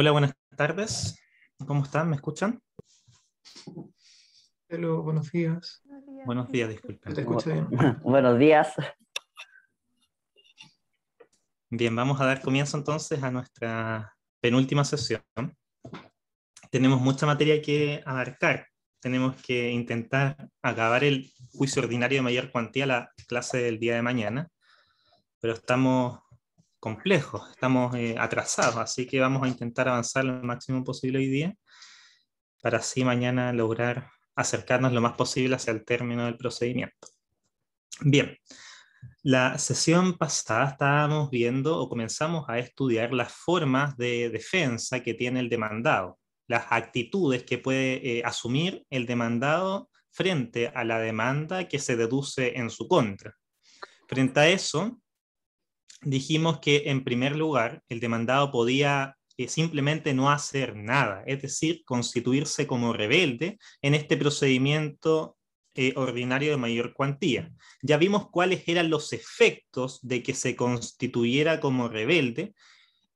Hola, buenas tardes. ¿Cómo están? ¿Me escuchan? Hola, buenos días. Buenos días, disculpen. ¿Te bien? buenos días. Bien, vamos a dar comienzo entonces a nuestra penúltima sesión. Tenemos mucha materia que abarcar. Tenemos que intentar acabar el juicio ordinario de mayor cuantía la clase del día de mañana, pero estamos complejos, estamos eh, atrasados, así que vamos a intentar avanzar lo máximo posible hoy día para así mañana lograr acercarnos lo más posible hacia el término del procedimiento. Bien, la sesión pasada estábamos viendo o comenzamos a estudiar las formas de defensa que tiene el demandado, las actitudes que puede eh, asumir el demandado frente a la demanda que se deduce en su contra. Frente a eso, dijimos que en primer lugar el demandado podía eh, simplemente no hacer nada, es decir, constituirse como rebelde en este procedimiento eh, ordinario de mayor cuantía. Ya vimos cuáles eran los efectos de que se constituyera como rebelde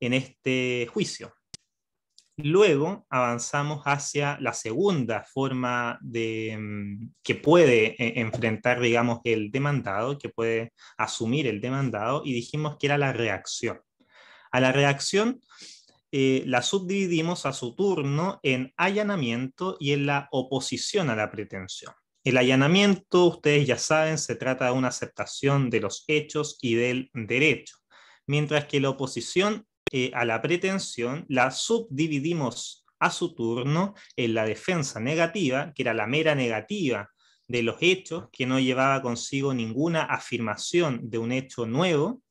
en este juicio. Luego avanzamos hacia la segunda forma de, mm, que puede eh, enfrentar, digamos, el demandado, que puede asumir el demandado, y dijimos que era la reacción. A la reacción eh, la subdividimos a su turno en allanamiento y en la oposición a la pretensión. El allanamiento, ustedes ya saben, se trata de una aceptación de los hechos y del derecho, mientras que la oposición eh, a la pretensión, la subdividimos a su turno en la defensa negativa, que era la mera negativa de los hechos, que no llevaba consigo ninguna afirmación de un hecho nuevo,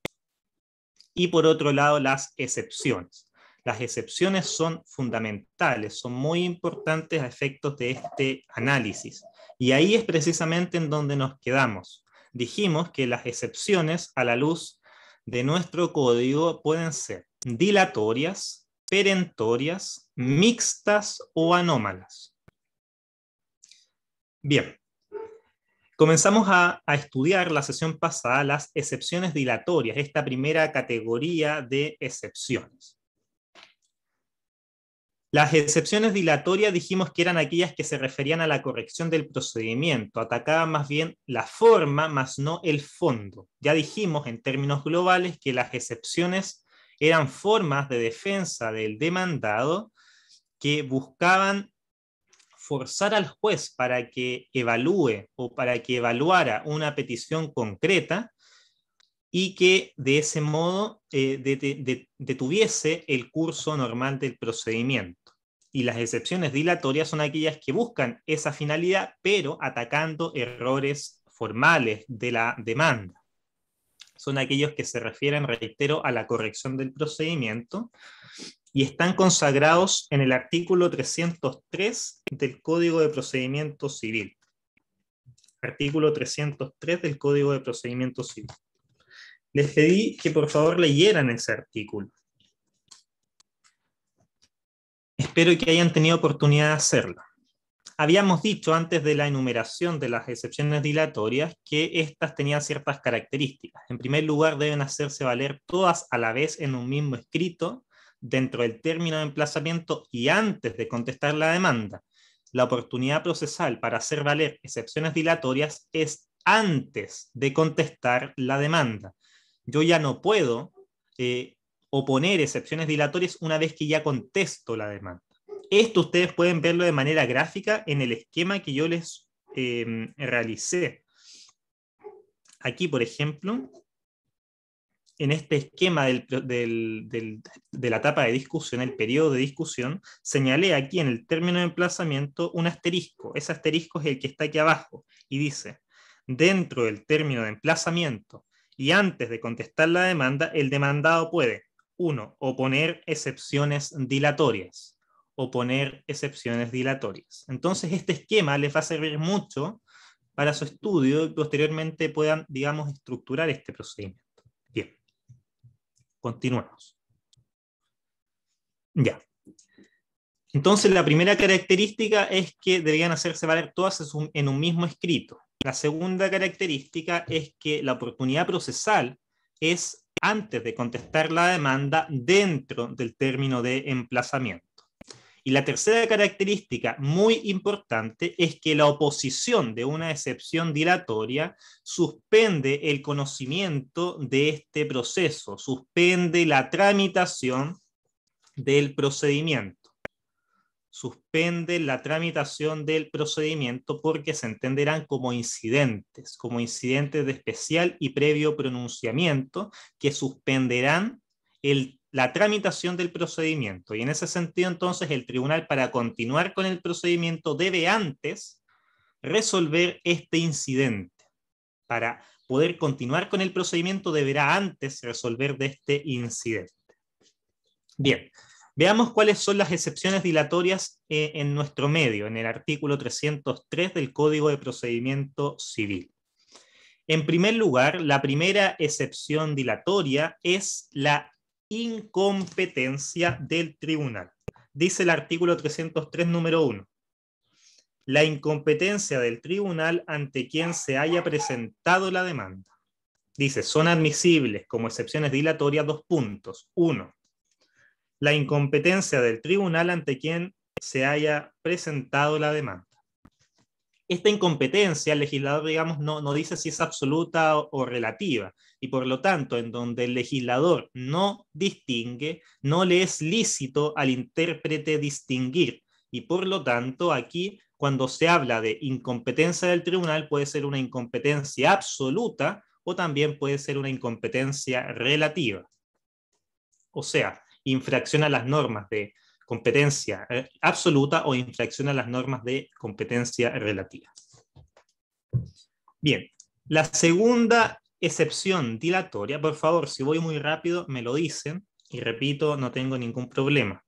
y por otro lado las excepciones. Las excepciones son fundamentales, son muy importantes a efectos de este análisis. Y ahí es precisamente en donde nos quedamos. Dijimos que las excepciones a la luz de nuestro código pueden ser dilatorias, perentorias, mixtas o anómalas. Bien, comenzamos a, estudiar la sesión pasada las excepciones dilatorias, esta primera categoría de excepciones. Las excepciones dilatorias dijimos que eran aquellas que se referían a la corrección del procedimiento, atacaban más bien la forma, más no el fondo. Ya dijimos en términos globales que las excepciones eran formas de defensa del demandado que buscaban forzar al juez para que evalúe o para que evaluara una petición concreta y que de ese modo eh, detuviese el curso normal del procedimiento. Y las excepciones dilatorias son aquellas que buscan esa finalidad, pero atacando errores formales de la demanda. Son aquellos que se refieren, reitero, a la corrección del procedimiento y están consagrados en el artículo 303 del Código de Procedimiento Civil. Artículo 303 del Código de Procedimiento Civil les pedí que por favor leyeran ese artículo. Espero que hayan tenido oportunidad de hacerlo. Habíamos dicho antes de la enumeración de las excepciones dilatorias que éstas tenían ciertas características. En primer lugar, deben hacerse valer todas a la vez en un mismo escrito, dentro del término de emplazamiento y antes de contestar la demanda. La oportunidad procesal para hacer valer excepciones dilatorias es antes de contestar la demanda yo ya no puedo eh, oponer excepciones dilatorias una vez que ya contesto la demanda. Esto ustedes pueden verlo de manera gráfica en el esquema que yo les em, realicé. Aquí, por ejemplo, en este esquema de la etapa de discusión, el periodo de discusión, señalé aquí en el término de emplazamiento un asterisco. Ese asterisco es el que está aquí abajo y dice, dentro del término de emplazamiento y antes de contestar la demanda, el demandado puede, uno, oponer excepciones dilatorias, oponer excepciones dilatorias. Entonces, este esquema les va a servir mucho para su estudio y posteriormente puedan, digamos, estructurar este procedimiento. Bien, continuamos. Ya. Entonces, la primera característica es que deberían hacerse valer todas en un mismo escrito. La segunda característica es que la oportunidad procesal es antes de contestar la demanda dentro del término de emplazamiento. Y la tercera característica muy importante es que la oposición de una excepción dilatoria suspende el conocimiento de este proceso, suspende la tramitación del procedimiento suspende la tramitación del procedimiento porque se entenderán como incidentes, como incidentes de especial y previo pronunciamiento que suspenderán la tramitación del procedimiento. Y en ese sentido, entonces, el tribunal para continuar con el procedimiento debe antes resolver este incidente. Para poder continuar con el procedimiento deberá antes resolver de este incidente. Bien, Veamos cuáles son las excepciones dilatorias eh, en nuestro medio, en el artículo 303 del Código de Procedimiento Civil. En primer lugar, la primera excepción dilatoria es la incompetencia del tribunal. Dice el artículo 303, número 1. La incompetencia del tribunal ante quien se haya presentado la demanda. Dice, son admisibles como excepciones dilatorias dos puntos. Uno, la incompetencia del tribunal ante quien se haya presentado la demanda. Esta incompetencia, el legislador, digamos, no, dice si es absoluta o, o relativa, y por lo tanto, en donde el legislador no distingue, no le es lícito al intérprete distinguir, y por lo tanto, aquí, cuando se habla de incompetencia del tribunal, puede ser una incompetencia absoluta o también puede ser una incompetencia relativa. O sea, infracción a las normas de competencia eh, absoluta o infracción a las normas de competencia relativa. Bien, la segunda excepción dilatoria, por favor, si voy muy rápido, me lo dicen y repito, no tengo ningún problema.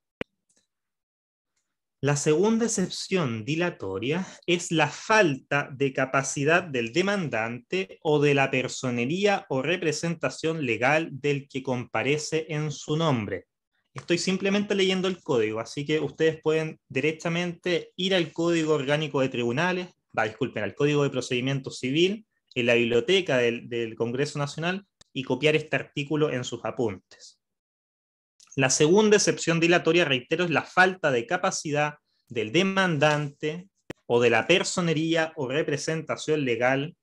La segunda excepción dilatoria es la falta de capacidad del demandante o de la personería o representación legal del que comparece en su nombre. Estoy simplemente leyendo el código, así que ustedes pueden directamente ir al código orgánico de tribunales, disculpen, al código de procedimiento civil, en la biblioteca del, del Congreso Nacional y copiar este artículo en sus apuntes. La segunda excepción dilatoria, reitero, es la falta de capacidad del demandante o de la personería o representación legal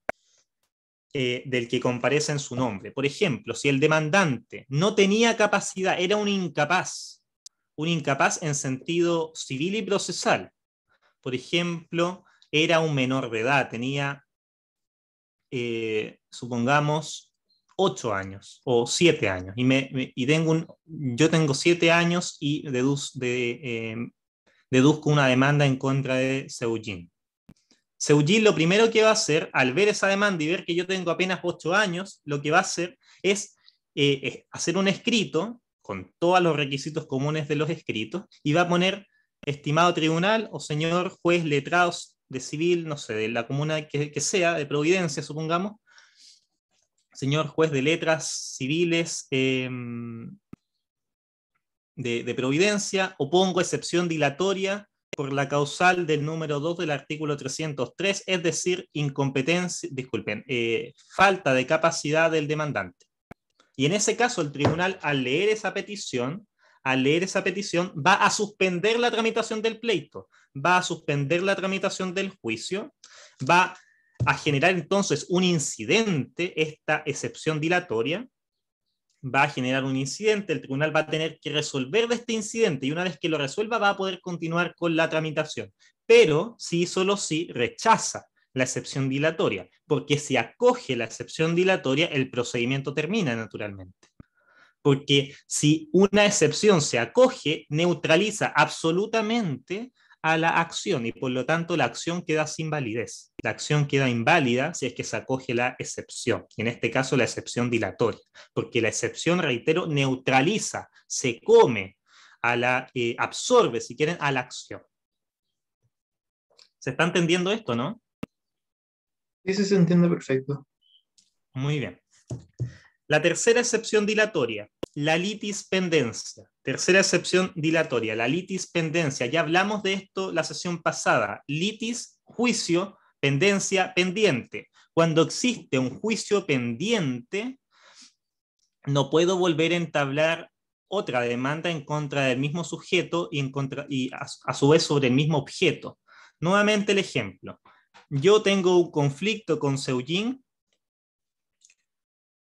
eh, del que comparece en su nombre. Por ejemplo, si el demandante no tenía capacidad, era un incapaz, un incapaz en sentido civil y procesal. Por ejemplo, era un menor de edad, tenía, eh, supongamos, ocho años o siete años. Y, me, y tengo yo tengo siete años y eh, deduzco una demanda en contra de Seujin. Seugil lo primero que va a hacer, al ver esa demanda y ver que yo tengo apenas ocho años, lo que va a hacer es, eh, hacer un escrito con todos los requisitos comunes de los escritos y va a poner estimado tribunal o señor juez letrado de civil, no sé, de la comuna que, sea, de Providencia, supongamos, señor juez de letras civiles em, de, de, Providencia, opongo excepción dilatoria por la causal del número 2 del artículo 303, es decir, incompetencia, disculpen, eh, falta de capacidad del demandante. Y en ese caso, el tribunal, al leer esa petición, al leer esa petición, va a suspender la tramitación del pleito, va a suspender la tramitación del juicio, va a generar entonces un incidente, esta excepción dilatoria, va a generar un incidente, el tribunal va a tener que resolver de este incidente y una vez que lo resuelva va a poder continuar con la tramitación. Pero sí, solo si sí, rechaza la excepción dilatoria, porque si acoge la excepción dilatoria, el procedimiento termina naturalmente. Porque si una excepción se acoge, neutraliza absolutamente a la acción y por lo tanto la acción queda sin validez. La acción queda inválida si es que se acoge la excepción, en este caso la excepción dilatoria, porque la excepción, reitero, neutraliza, se come, a la, eh, absorbe, si quieren, a la acción. ¿Se está entendiendo esto, no? Sí, sí, se entiende perfecto. Muy bien. La tercera excepción dilatoria, la litispendencia. Tercera excepción dilatoria, la litis pendencia. Ya hablamos de esto la sesión pasada. Litis, juicio, pendencia, pendiente. Cuando existe un juicio pendiente, no puedo volver a entablar otra demanda en contra del mismo sujeto y, en contra, y a, su vez sobre el mismo objeto. Nuevamente el ejemplo. Yo tengo un conflicto con Seujin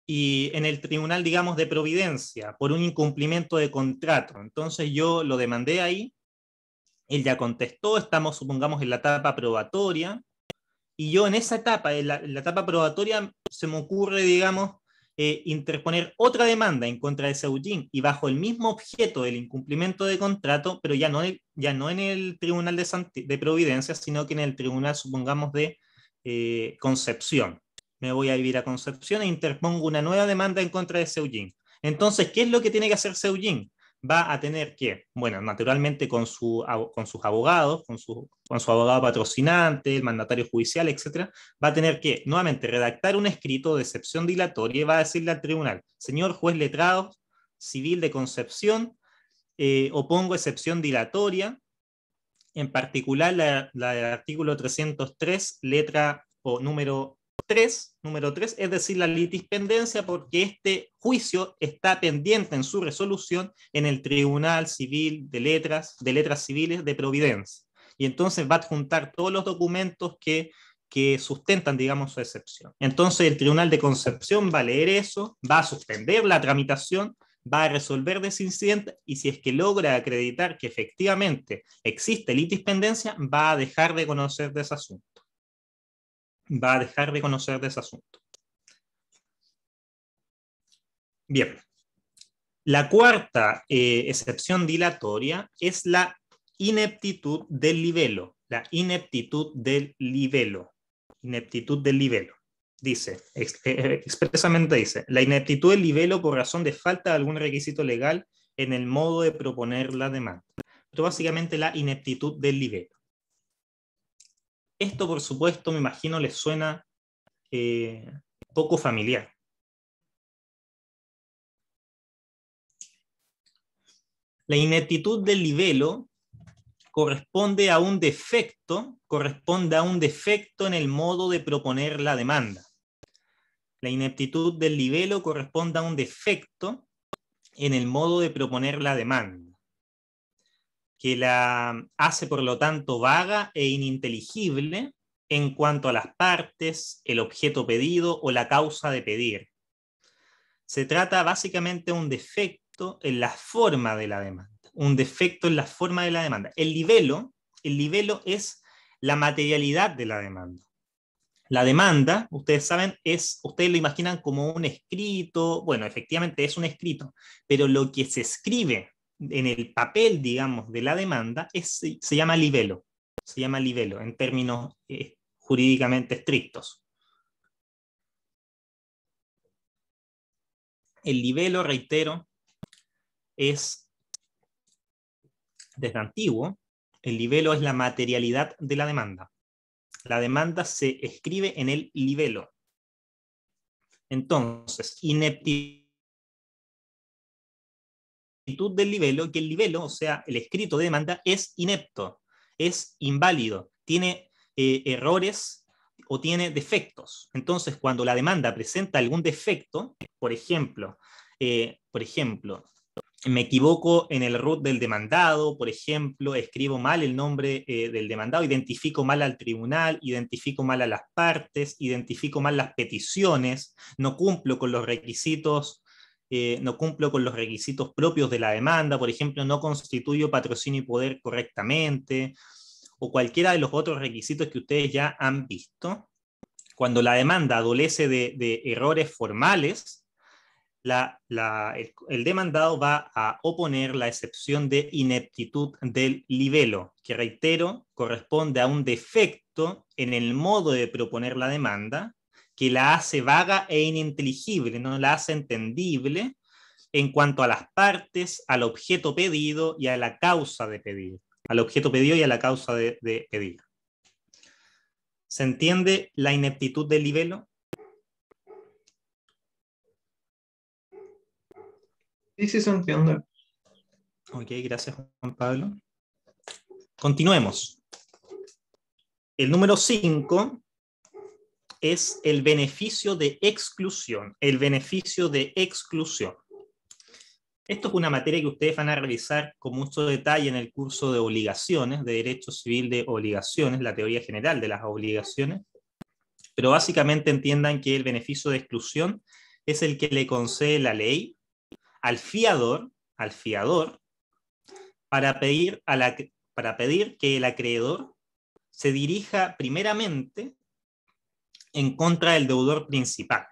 y en el tribunal, digamos, de Providencia por un incumplimiento de contrato. Entonces yo lo demandé ahí, él ya contestó, estamos, supongamos, en la etapa probatoria, y yo en esa etapa, en la, etapa probatoria, se me ocurre, digamos, eh, interponer otra demanda en contra de Seulín y bajo el mismo objeto del incumplimiento de contrato, pero ya no, ya no en el Tribunal de, Providencia, sino que en el Tribunal, supongamos, de eh, Concepción me voy a vivir a Concepción e interpongo una nueva demanda en contra de Seujin. Entonces, ¿qué es lo que tiene que hacer Seujin? Va a tener que, bueno, naturalmente con, su, con sus abogados, con su, su abogado patrocinante, el mandatario judicial, etcétera, va a tener que nuevamente redactar un escrito de excepción dilatoria y va a decirle al tribunal, señor juez letrado civil de Concepción, eh, opongo excepción dilatoria, en particular la, la del artículo 303, letra o número 3, número 3, es decir, la litispendencia, porque este juicio está pendiente en su resolución en el Tribunal Civil de Letras, de Letras Civiles de Providencia. Y entonces va a adjuntar todos los documentos que, que sustentan, digamos, su excepción. Entonces el Tribunal de Concepción va a leer eso, va a suspender la tramitación, va a resolver ese incidente y si es que logra acreditar que efectivamente existe litispendencia, va a dejar de conocer de ese asunto va a dejar de conocer de ese asunto. Bien. La cuarta eh, excepción dilatoria es la ineptitud del libelo. La ineptitud del libelo. Ineptitud del libelo. Dice, eh, expresamente dice, la ineptitud del libelo por razón de falta de algún requisito legal en el modo de proponer la demanda. Pero básicamente la ineptitud del libelo. Esto, por supuesto, me imagino les suena eh, poco familiar. La ineptitud del libelo corresponde a un defecto, corresponde a un defecto en el modo de proponer la demanda. La ineptitud del libelo corresponde a un defecto en el modo de proponer la demanda que la hace por lo tanto vaga e ininteligible en cuanto a las partes, el objeto pedido o la causa de pedir. Se trata básicamente de un defecto en la forma de la demanda, un defecto en la forma de la demanda. El libelo, el libelo es la materialidad de la demanda. La demanda, ustedes saben, es, ustedes lo imaginan como un escrito, bueno, efectivamente es un escrito, pero lo que se escribe en el papel, digamos, de la demanda, se llama libelo, se llama libelo en términos eh, jurídicamente estrictos. El libelo, reitero, es desde antiguo, el libelo es la materialidad de la demanda. La demanda se escribe en el libelo. Entonces, ineptitud del libelo que el nivel o sea, el escrito de demanda, es inepto, es inválido, tiene eh, errores o tiene defectos. Entonces, cuando la demanda presenta algún defecto, por ejemplo, eh, por ejemplo, me equivoco en el root del demandado, por ejemplo, escribo mal el nombre eh, del demandado, identifico mal al tribunal, identifico mal a las partes, identifico mal las peticiones, no cumplo con los requisitos eh, no cumplo con los requisitos propios de la demanda, por ejemplo, no constituyo patrocinio y poder correctamente, o cualquiera de los otros requisitos que ustedes ya han visto, cuando la demanda adolece de, errores formales, el, el, demandado va a oponer la excepción de ineptitud del libelo, que reitero, corresponde a un defecto en el modo de proponer la demanda que la hace vaga e ininteligible, no la hace entendible en cuanto a las partes, al objeto pedido y a la causa de pedir, al objeto pedido y a la causa de, pedir. ¿Se entiende la ineptitud del libelo? Sí, sí, se entiende. Ok, gracias Juan Pablo. Continuemos. El número 5 es el beneficio de exclusión, el beneficio de exclusión. Esto es una materia que ustedes van a revisar con mucho detalle en el curso de obligaciones, de Derecho Civil de Obligaciones, la teoría general de las obligaciones, pero básicamente entiendan que el beneficio de exclusión es el que le concede la ley al fiador, al fiador, para pedir, a la, para pedir que el acreedor se dirija primeramente en contra del deudor principal.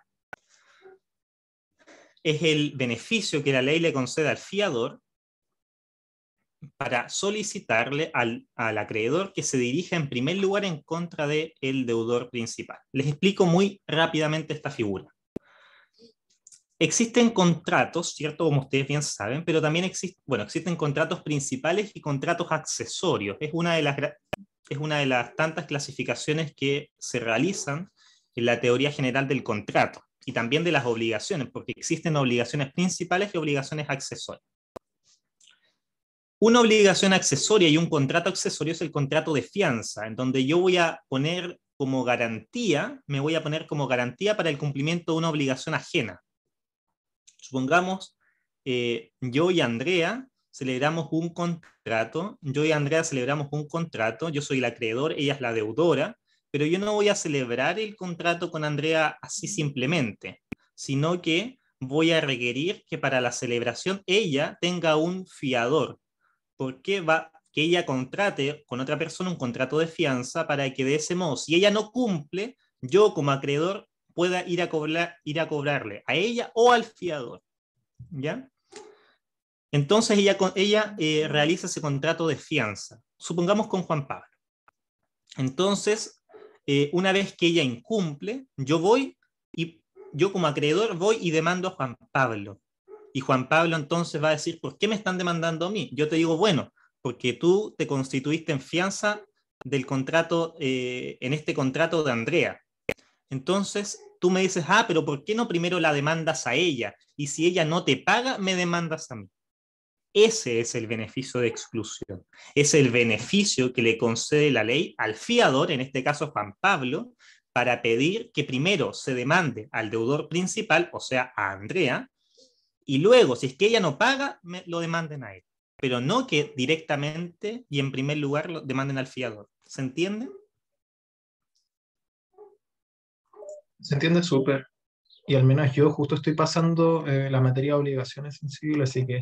Es el beneficio que la ley le concede al fiador para solicitarle al, acreedor que se dirija en primer lugar en contra del el deudor principal. Les explico muy rápidamente esta figura. Existen contratos, ¿cierto? Como ustedes bien saben, pero también existen, bueno, existen contratos principales y contratos accesorios. Es una de las, es una de las tantas clasificaciones que se realizan la teoría general del contrato y también de las obligaciones, porque existen obligaciones principales y obligaciones accesorias. Una obligación accesoria y un contrato accesorio es el contrato de fianza, en donde yo voy a poner como garantía, me voy a poner como garantía para el cumplimiento de una obligación ajena. Supongamos, eh, yo y Andrea celebramos un contrato, yo y Andrea celebramos un contrato, yo soy el acreedor, ella es la deudora, pero yo no voy a celebrar el contrato con Andrea así simplemente, sino que voy a requerir que para la celebración ella tenga un fiador, porque va que ella contrate con otra persona un contrato de fianza para que de ese modo, si ella no cumple, yo como acreedor pueda ir a, cobrar, ir a cobrarle a ella o al fiador. ¿Ya? Entonces ella, ella eh, realiza ese contrato de fianza, supongamos con Juan Pablo. Entonces, eh, una vez que ella incumple, yo voy y yo como acreedor voy y demando a Juan Pablo. Y Juan Pablo entonces va a decir, ¿por qué me están demandando a mí? Yo te digo, bueno, porque tú te constituiste en fianza del contrato, eh, en este contrato de Andrea. Entonces tú me dices, ah, pero ¿por qué no primero la demandas a ella? Y si ella no te paga, me demandas a mí. Ese es el beneficio de exclusión. Es el beneficio que le concede la ley al fiador, en este caso Juan Pablo, para pedir que primero se demande al deudor principal, o sea, a Andrea, y luego, si es que ella no paga, lo demanden a él. Pero no que directamente y en primer lugar lo demanden al fiador. ¿Se entiende? Se entiende súper. Y al menos yo justo estoy pasando eh, la materia de obligaciones sensibles, así que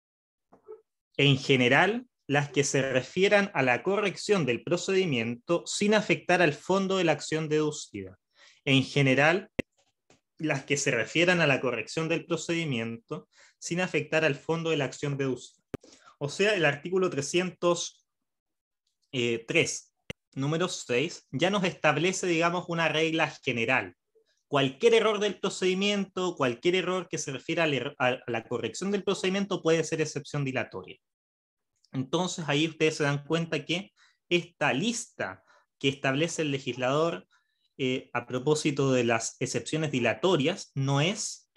en general las que se refieran a la corrección del procedimiento sin afectar al fondo de la acción deducida. En general, las que se refieran a la corrección del procedimiento sin afectar al fondo de la acción deducida. O sea, el artículo 303, eh, número 6, ya nos establece, digamos, una regla general. Cualquier error del procedimiento, cualquier error que se refiera er-, a la corrección del procedimiento puede ser excepción dilatoria. Entonces ahí ustedes se dan cuenta que esta lista que establece el legislador eh, a propósito de las excepciones dilatorias no es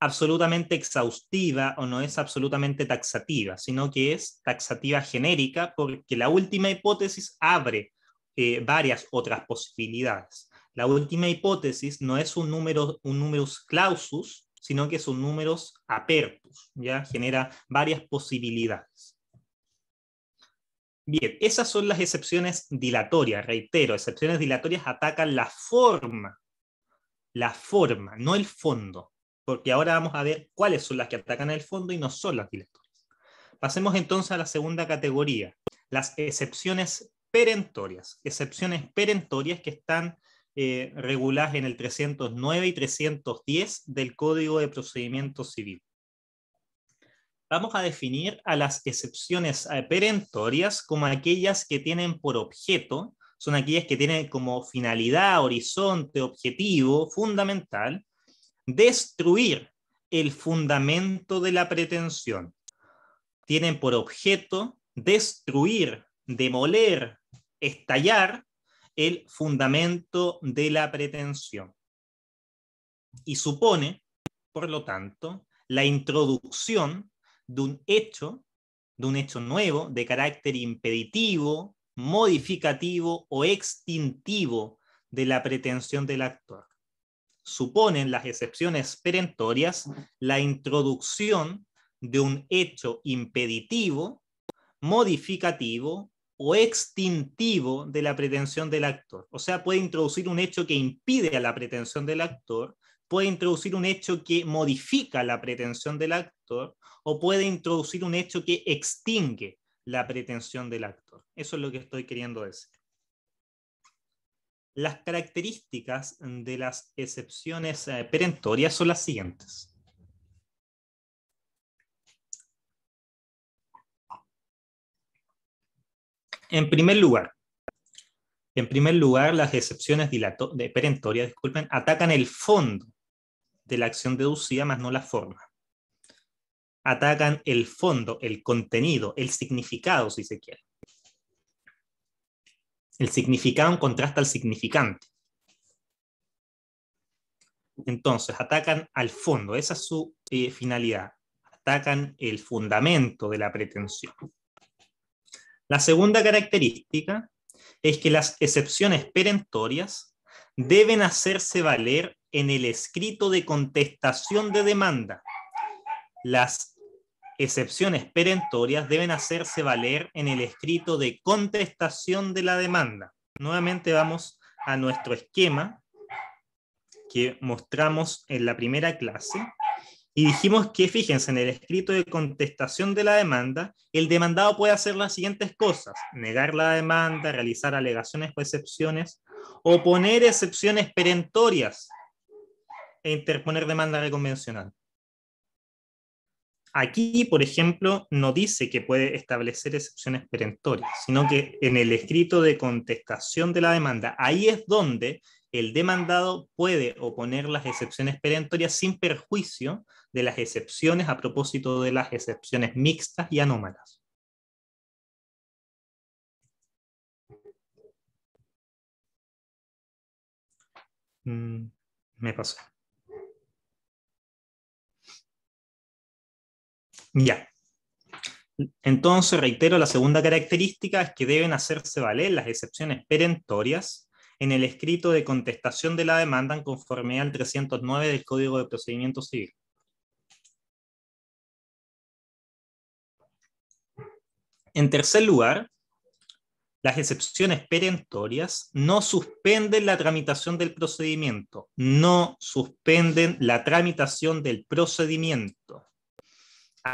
absolutamente exhaustiva o no es absolutamente taxativa, sino que es taxativa genérica porque la última hipótesis abre eh, varias otras posibilidades. La última hipótesis no es un número numerus clausus, sino que es un numerus apertus, ya genera varias posibilidades. Bien, esas son las excepciones dilatorias, reitero, excepciones dilatorias atacan la forma, la forma, no el fondo, porque ahora vamos a ver cuáles son las que atacan el fondo y no son las dilatorias. Pasemos entonces a la segunda categoría, las excepciones perentorias, excepciones perentorias que están eh, reguladas en el 309 y 310 del Código de Procedimiento Civil vamos a definir a las excepciones eh, perentorias como aquellas que tienen por objeto, son aquellas que tienen como finalidad, horizonte, objetivo fundamental, destruir el fundamento de la pretensión. Tienen por objeto destruir, demoler, estallar el fundamento de la pretensión. Y supone, por lo tanto, la introducción de un hecho, de un hecho nuevo, de carácter impeditivo, modificativo o extintivo de la pretensión del actor. Suponen las excepciones perentorias la introducción de un hecho impeditivo, modificativo o extintivo de la pretensión del actor. O sea, puede introducir un hecho que impide a la pretensión del actor puede introducir un hecho que modifica la pretensión del actor o puede introducir un hecho que extingue la pretensión del actor. Eso es lo que estoy queriendo decir. Las características de las excepciones eh, perentorias son las siguientes. En primer lugar, en primer lugar, las excepciones de perentorias disculpen, atacan el fondo de la acción deducida, más no la forma. Atacan el fondo, el contenido, el significado, si se quiere. El significado en contraste al significante. Entonces, atacan al fondo, esa es su eh, finalidad. Atacan el fundamento de la pretensión. La segunda característica es que las excepciones perentorias deben hacerse valer en el escrito de contestación de demanda. Las excepciones perentorias deben hacerse valer en el escrito de contestación de la demanda. Nuevamente vamos a nuestro esquema que mostramos en la primera clase y dijimos que, fíjense, en el escrito de contestación de la demanda, el demandado puede hacer las siguientes cosas, negar la demanda, realizar alegaciones o excepciones, o poner excepciones perentorias e interponer demanda reconvencional. Aquí, por ejemplo, no dice que puede establecer excepciones perentorias, sino que en el escrito de contestación de la demanda, ahí es donde el demandado puede oponer las excepciones perentorias sin perjuicio de las excepciones a propósito de las excepciones mixtas y anómalas. Mm, me pasó. Ya. Entonces, reitero, la segunda característica es que deben hacerse valer las excepciones perentorias en el escrito de contestación de la demanda en conformidad al 309 del Código de Procedimiento Civil. En tercer lugar, las excepciones perentorias no suspenden la tramitación del procedimiento, no suspenden la tramitación del procedimiento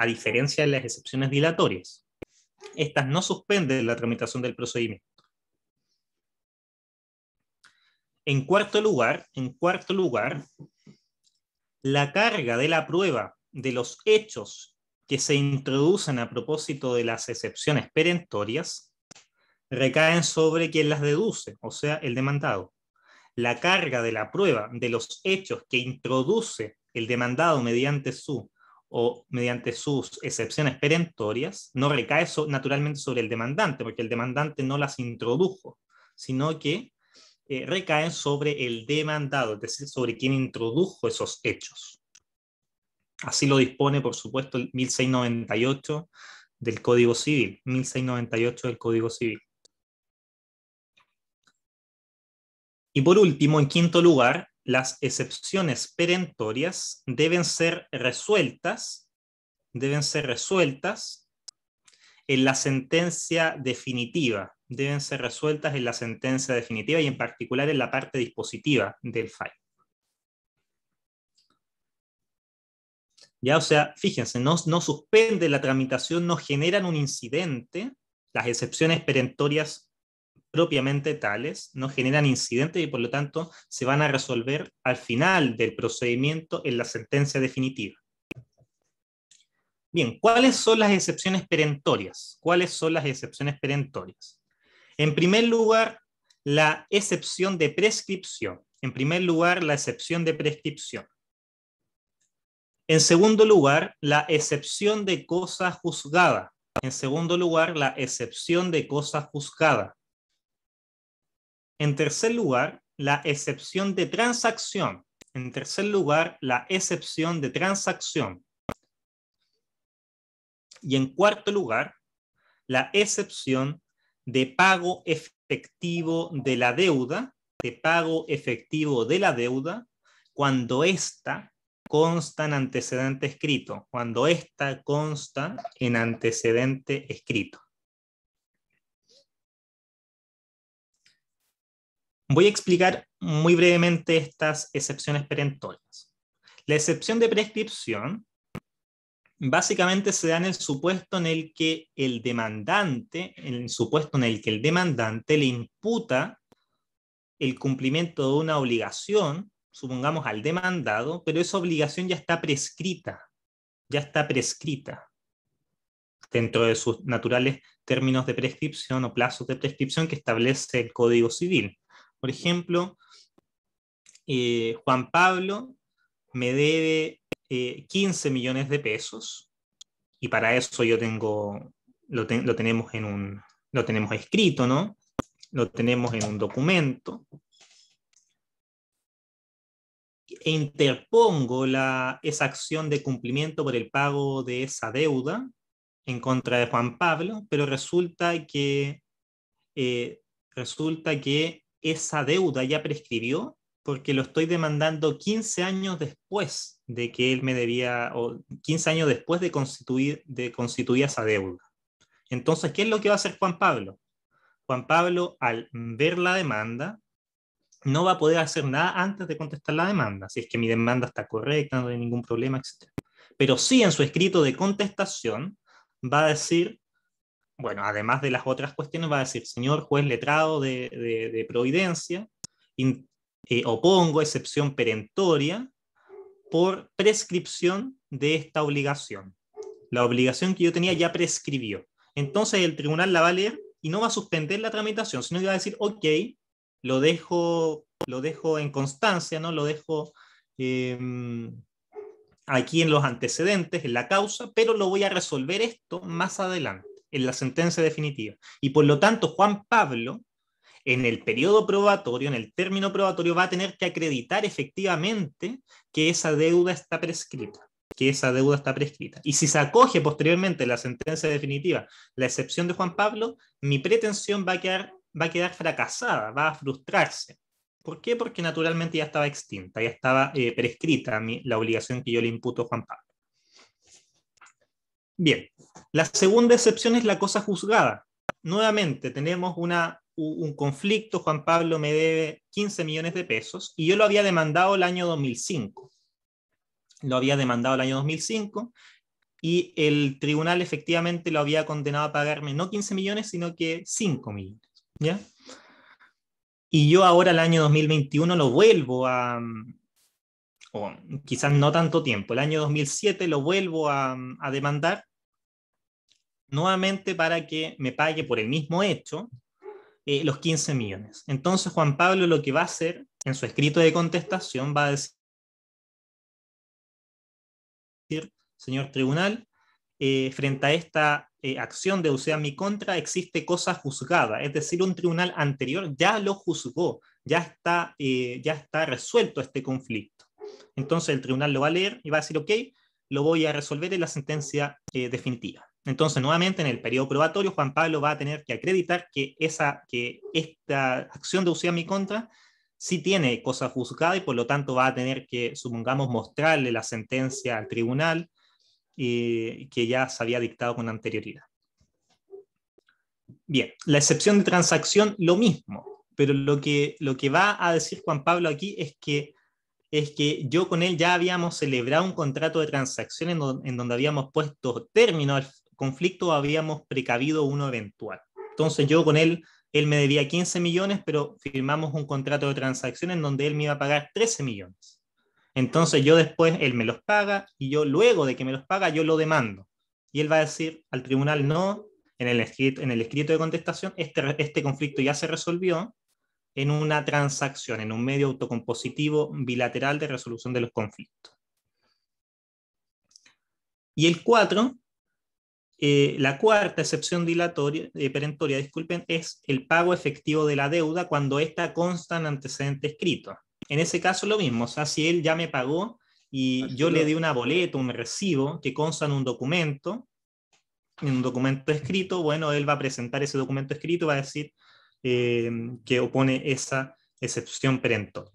a diferencia de las excepciones dilatorias. Estas no suspenden la tramitación del procedimiento. En cuarto lugar, en cuarto lugar, la carga de la prueba de los hechos que se introducen a propósito de las excepciones perentorias recaen sobre quien las deduce, o sea, el demandado. La carga de la prueba de los hechos que introduce el demandado mediante su o mediante sus excepciones perentorias, no recae naturalmente sobre el demandante, porque el demandante no las introdujo, sino que eh, recaen sobre el demandado, es decir, sobre quien introdujo esos hechos. Así lo dispone, por supuesto, el 1698 del Código Civil, 1698 del Código Civil. Y por último, en quinto lugar, las excepciones perentorias deben ser resueltas, deben ser resueltas en la sentencia definitiva, deben ser resueltas en la sentencia definitiva y en particular en la parte dispositiva del fallo. Ya, o sea, fíjense, no, no suspende la tramitación, no generan un incidente, las excepciones perentorias propiamente tales, no generan incidentes y por lo tanto se van a resolver al final del procedimiento en la sentencia definitiva. Bien, ¿cuáles son las excepciones perentorias? ¿Cuáles son las excepciones perentorias? En primer lugar, la excepción de prescripción. En primer lugar, la excepción de prescripción. En segundo lugar, la excepción de cosa juzgada. En segundo lugar, la excepción de cosa juzgada. En tercer lugar, la excepción de transacción. En tercer lugar, la excepción de transacción. Y en cuarto lugar, la excepción de pago efectivo de la deuda, de pago efectivo de la deuda, cuando ésta consta en antecedente escrito, cuando ésta consta en antecedente escrito. Voy a explicar muy brevemente estas excepciones perentorias. La excepción de prescripción básicamente se da en el supuesto en el que el demandante, en el supuesto en el que el demandante le imputa el cumplimiento de una obligación, supongamos al demandado, pero esa obligación ya está prescrita, ya está prescrita dentro de sus naturales términos de prescripción o plazos de prescripción que establece el Código Civil. Por ejemplo, eh, Juan Pablo me debe 15 eh, millones de pesos y para eso yo tengo, lo, tenemos en un, lo tenemos escrito, ¿no? Lo tenemos en un documento. E interpongo la, esa acción de cumplimiento por el pago de esa deuda en contra de Juan Pablo, pero resulta que, eh, resulta que esa deuda ya prescribió porque lo estoy demandando 15 años después de que él me debía, o 15 años después de constituir, de constituir esa deuda. Entonces, ¿qué es lo que va a hacer Juan Pablo? Juan Pablo, al ver la demanda, no va a poder hacer nada antes de contestar la demanda, si es que mi demanda está correcta, no hay ningún problema, etc. Pero sí en su escrito de contestación va a decir, bueno, además de las otras cuestiones, va a decir, señor juez letrado de, Providencia, eh, opongo excepción perentoria por prescripción de esta obligación. La obligación que yo tenía ya prescribió. Entonces el tribunal la va a leer y no va a suspender la tramitación, sino que va a decir, ok, lo dejo, lo dejo en constancia, ¿no? lo dejo em, aquí en los antecedentes, en la causa, pero lo voy a resolver esto más adelante en la sentencia definitiva. Y por lo tanto, Juan Pablo, en el periodo probatorio, en el término probatorio, va a tener que acreditar efectivamente que esa deuda está prescrita, que esa deuda está prescrita. Y si se acoge posteriormente la sentencia definitiva, la excepción de Juan Pablo, mi pretensión va a quedar, va a quedar fracasada, va a frustrarse. ¿Por qué? Porque naturalmente ya estaba extinta, ya estaba eh, prescrita la obligación que yo le imputo a Juan Pablo. Bien, la segunda excepción es la cosa juzgada. Nuevamente tenemos una, un conflicto, Juan Pablo me debe 15 millones de pesos y yo lo había demandado el año 2005. Lo había demandado el año 2005 y el tribunal efectivamente lo había condenado a pagarme no 15 millones, sino que 5 millones. Y yo ahora el año 2021 lo vuelvo a, o quizás no tanto tiempo, el año 2007 lo vuelvo a demandar nuevamente para que me pague por el mismo hecho eh, los 15 millones. Entonces Juan Pablo lo que va a hacer en su escrito de contestación va a decir, señor tribunal, eh, frente a esta eh, acción de UCEA en mi contra existe cosa juzgada, es decir, un tribunal anterior ya lo juzgó, ya está, ya está resuelto este conflicto. Entonces el tribunal lo va a leer y va a decir, ok, lo voy a resolver en la sentencia definitiva. Entonces, nuevamente, en el periodo probatorio, Juan Pablo va a tener que acreditar que, esa, que esta acción de usía mi contra sí tiene cosa juzgada y por lo tanto va a tener que, supongamos, mostrarle la sentencia al tribunal eh, que ya se había dictado con anterioridad. Bien, la excepción de transacción, lo mismo, pero lo que, lo que va a decir Juan Pablo aquí es que es que yo con él ya habíamos celebrado un contrato de transacción en, en donde habíamos puesto término al conflicto habíamos precavido uno eventual. Entonces yo con él, él me debía 15 millones, pero firmamos un contrato de transacción en donde él me iba a pagar 13 millones. Entonces yo después, él me los paga y yo luego de que me los paga, yo lo demando. Y él va a decir al tribunal, no, en el escrito, en el escrito de contestación, este, este conflicto ya se resolvió en una transacción, en un medio autocompositivo bilateral de resolución de los conflictos. Y el 4 eh, la cuarta excepción dilatoria, eh, perentoria disculpen, es el pago efectivo de la deuda cuando ésta consta en antecedente escrito. En ese caso lo mismo, o sea, si él ya me pagó y yo le di una boleta, un recibo que consta en un documento, en un documento escrito, bueno, él va a presentar ese documento escrito y va a decir eh, que opone esa excepción perentoria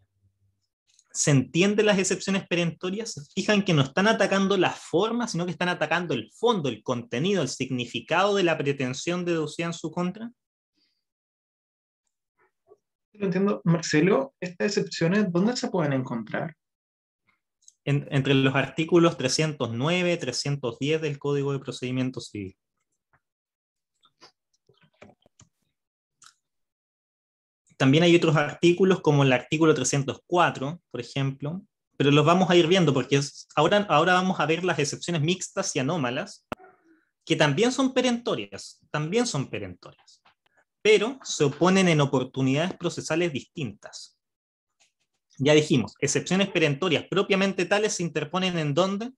se entiende las excepciones perentorias, se fijan que no están atacando la forma, sino que están atacando el fondo, el contenido, el significado de la pretensión deducida en su contra? Lo entiendo. Marcelo, ¿estas excepciones dónde se pueden encontrar? En, entre los artículos 309, 310 del Código de Procedimiento Civil. también hay otros artículos como el artículo 304, por ejemplo, pero los vamos a ir viendo porque ahora, ahora vamos a ver las excepciones mixtas y anómalas, que también son perentorias, también son perentorias, pero se oponen en oportunidades procesales distintas. Ya dijimos, excepciones perentorias propiamente tales se interponen en dónde?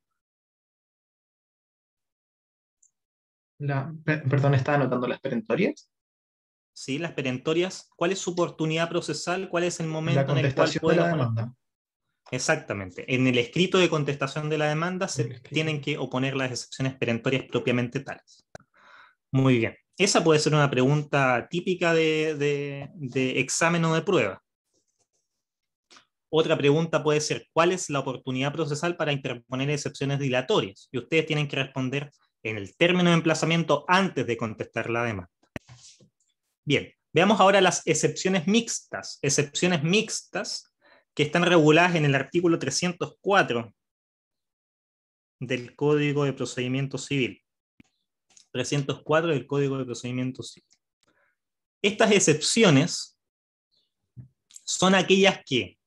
perdón, ¿está anotando las perentorias? ¿sí? las perentorias, cuál es su oportunidad procesal, cuál es el momento en el cual puede... la demanda. Exactamente. En el escrito de contestación de la demanda se tienen que oponer las excepciones perentorias propiamente tales. Muy bien. Esa puede ser una pregunta típica de, de examen o de prueba. Otra pregunta puede ser, ¿cuál es la oportunidad procesal para interponer excepciones dilatorias? Y ustedes tienen que responder en el término de emplazamiento antes de contestar la demanda. Bien, veamos ahora las excepciones mixtas. Excepciones mixtas que están reguladas en el artículo 304 del Código de Procedimiento Civil. 304 del Código de Procedimiento Civil. Estas excepciones son aquellas que,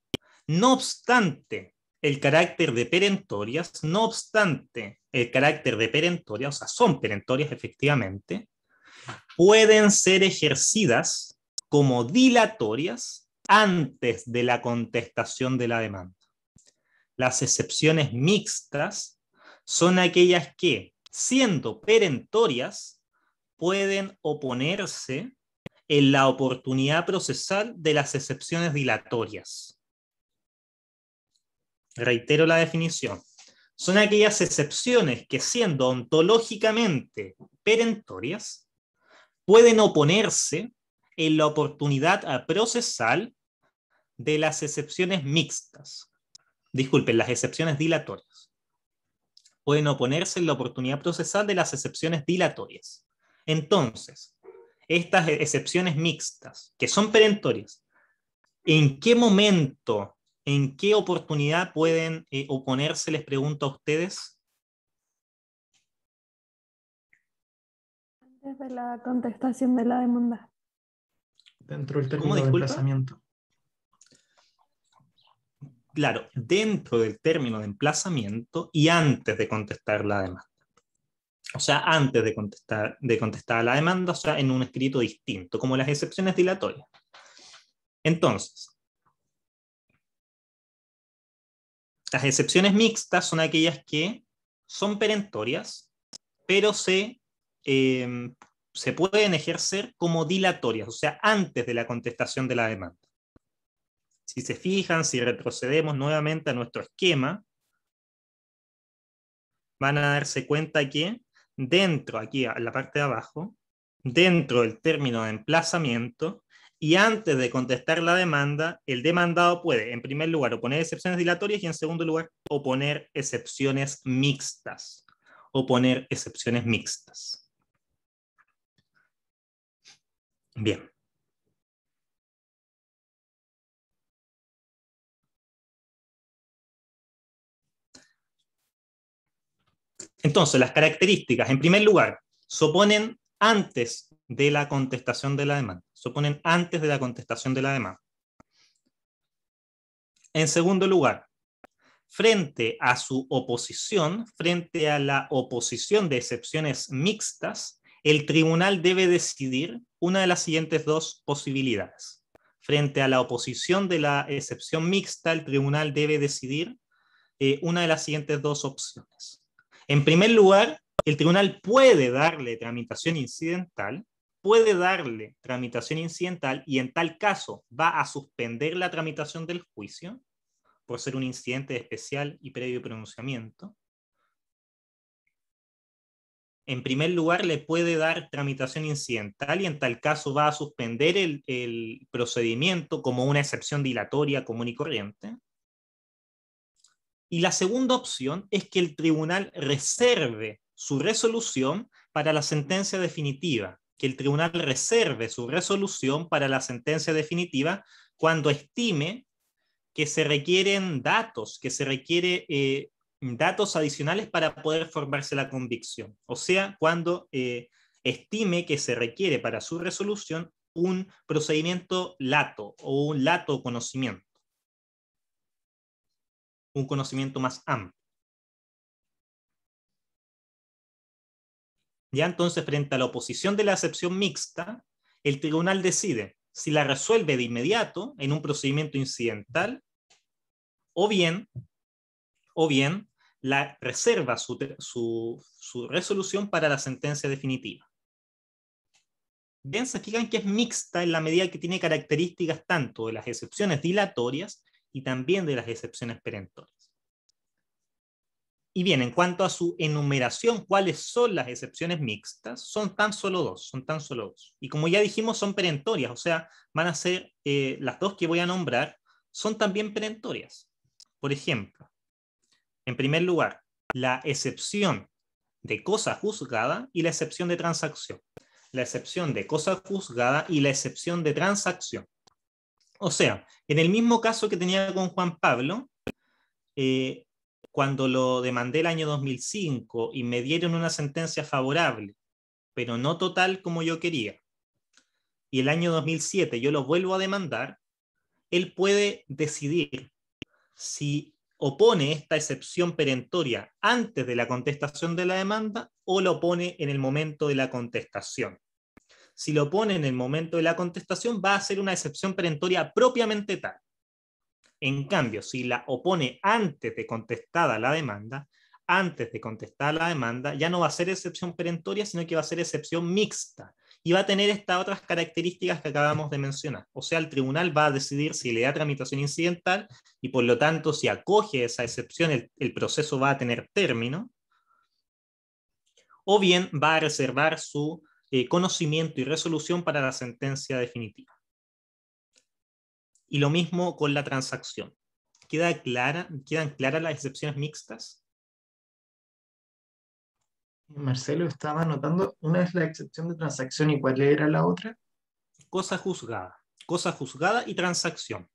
no obstante el carácter de perentorias, no obstante el carácter de perentorias, o sea, son perentorias efectivamente, pueden ser ejercidas como dilatorias antes de la contestación de la demanda. Las excepciones mixtas son aquellas que, siendo perentorias, pueden oponerse en la oportunidad procesal de las excepciones dilatorias. Reitero la definición. Son aquellas excepciones que siendo ontológicamente perentorias, pueden oponerse en la oportunidad procesal de las excepciones mixtas. Disculpen, las excepciones dilatorias. Pueden oponerse en la oportunidad procesal de las excepciones dilatorias. Entonces, estas excepciones mixtas, que son perentorias, ¿en qué momento, en qué oportunidad pueden eh, oponerse, les pregunto a ustedes? Desde la contestación de la demanda. Dentro del término de emplazamiento. Claro, dentro del término de emplazamiento y antes de contestar la demanda. O sea, antes de contestar, de contestar la demanda, o sea, en un escrito distinto, como las excepciones dilatorias. Entonces, las excepciones mixtas son aquellas que son perentorias, pero se Em, se pueden ejercer como dilatorias, o sea, antes de la contestación de la demanda. Si se fijan, si retrocedemos nuevamente a nuestro esquema, van a darse cuenta que dentro, aquí en la parte de abajo, dentro del término de emplazamiento y antes de contestar la demanda, el demandado puede, en primer lugar, oponer excepciones dilatorias y, en segundo lugar, oponer excepciones mixtas. Oponer excepciones mixtas. Bien. Entonces, las características, en primer lugar, oponen antes de la contestación de la demanda. Suponen antes de la contestación de la demanda. En segundo lugar, frente a su oposición, frente a la oposición de excepciones mixtas, el tribunal debe decidir una de las siguientes dos posibilidades. Frente a la oposición de la excepción mixta, el tribunal debe decidir eh, una de las siguientes dos opciones. En primer lugar, el tribunal puede darle tramitación incidental, puede darle tramitación incidental y en tal caso va a suspender la tramitación del juicio por ser un incidente especial y previo pronunciamiento en primer lugar le puede dar tramitación incidental y en tal caso va a suspender el, procedimiento como una excepción dilatoria común y corriente. Y la segunda opción es que el tribunal reserve su resolución para la sentencia definitiva, que el tribunal reserve su resolución para la sentencia definitiva cuando estime que se requieren datos, que se requiere eh, datos adicionales para poder formarse la convicción, o sea, cuando eh, estime que se requiere para su resolución un procedimiento lato o un lato conocimiento, un conocimiento más amplio. Ya entonces, frente a la oposición de la acepción mixta, el tribunal decide si la resuelve de inmediato en un procedimiento incidental o bien, o bien la, reserva su, su, resolución para la sentencia definitiva. Bien, se fijan que es mixta en la medida que tiene características tanto de las excepciones dilatorias y también de las excepciones perentorias. Y bien, en cuanto a su enumeración, ¿cuáles son las excepciones mixtas? Son tan solo dos, son tan solo dos. Y como ya dijimos, son perentorias, o sea, van a ser eh, las dos que voy a nombrar, son también perentorias. Por ejemplo, en primer lugar, la excepción de cosa juzgada y la excepción de transacción. La excepción de cosa juzgada y la excepción de transacción. O sea, en el mismo caso que tenía con Juan Pablo, eh, cuando lo demandé el año 2005 y me dieron una sentencia favorable, pero no total como yo quería, y el año 2007 yo lo vuelvo a demandar, él puede decidir si opone esta excepción perentoria antes de la contestación de la demanda o lo opone en el momento de la contestación. Si lo pone en el momento de la contestación, va a ser una excepción perentoria propiamente tal. En cambio, si la opone antes de contestada la demanda, antes de contestar la demanda, ya no va a ser excepción perentoria, sino que va a ser excepción mixta, y va a tener estas otras características que acabamos de mencionar. O sea, el tribunal va a decidir si le da tramitación incidental y por lo tanto si acoge esa excepción el, proceso va a tener término o bien va a reservar su eh, conocimiento y resolución para la sentencia definitiva. Y lo mismo con la transacción. ¿Queda ¿Quedan claras las excepciones mixtas? Marcelo estaba anotando, una es la excepción de transacción y cuál era la otra. Cosa juzgada, cosa juzgada y transacción.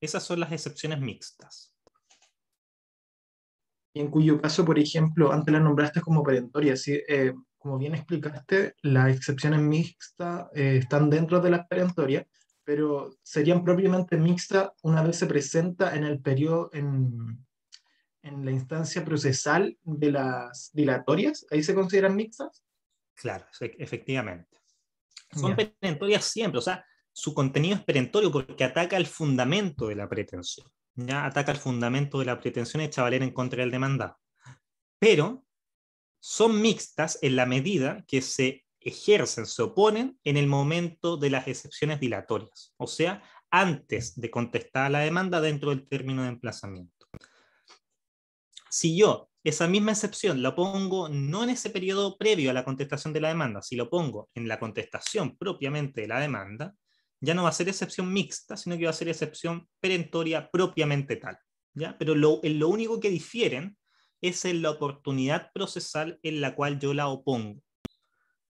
Esas son las excepciones mixtas. Y en cuyo caso, por ejemplo, antes la nombraste como perentoria, eh, como bien explicaste, las excepciones mixtas eh, están dentro de las perentorias, pero serían propiamente mixtas una vez se presenta en el periodo, en, en la instancia procesal de las dilatorias, ahí se consideran mixtas. Claro, efectivamente. Son perentorias siempre, o sea, su contenido es perentorio porque ataca el fundamento de la pretensión. ¿ya? Ataca el fundamento de la pretensión hecha valer en contra del demandado. Pero son mixtas en la medida que se ejercen, se oponen en el momento de las excepciones dilatorias, o sea, antes de contestar la demanda dentro del término de emplazamiento. Si yo esa misma excepción la pongo no en ese periodo previo a la contestación de la demanda, si lo pongo en la contestación propiamente de la demanda, ya no va a ser excepción mixta, sino que va a ser excepción perentoria propiamente tal. ¿ya? Pero lo, lo único que difieren es en la oportunidad procesal en la cual yo la opongo.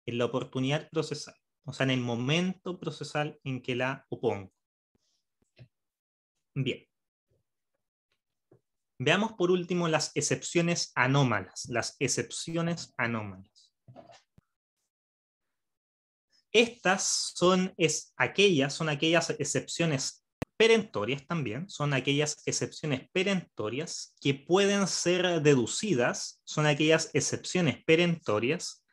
En la oportunidad procesal, o sea, en el momento procesal en que la opongo. Bien. Veamos por último las excepciones anómalas, las excepciones anómalas. Estas son aquellas, son aquellas excepciones perentorias también, son aquellas excepciones perentorias que pueden ser deducidas, son aquellas excepciones perentorias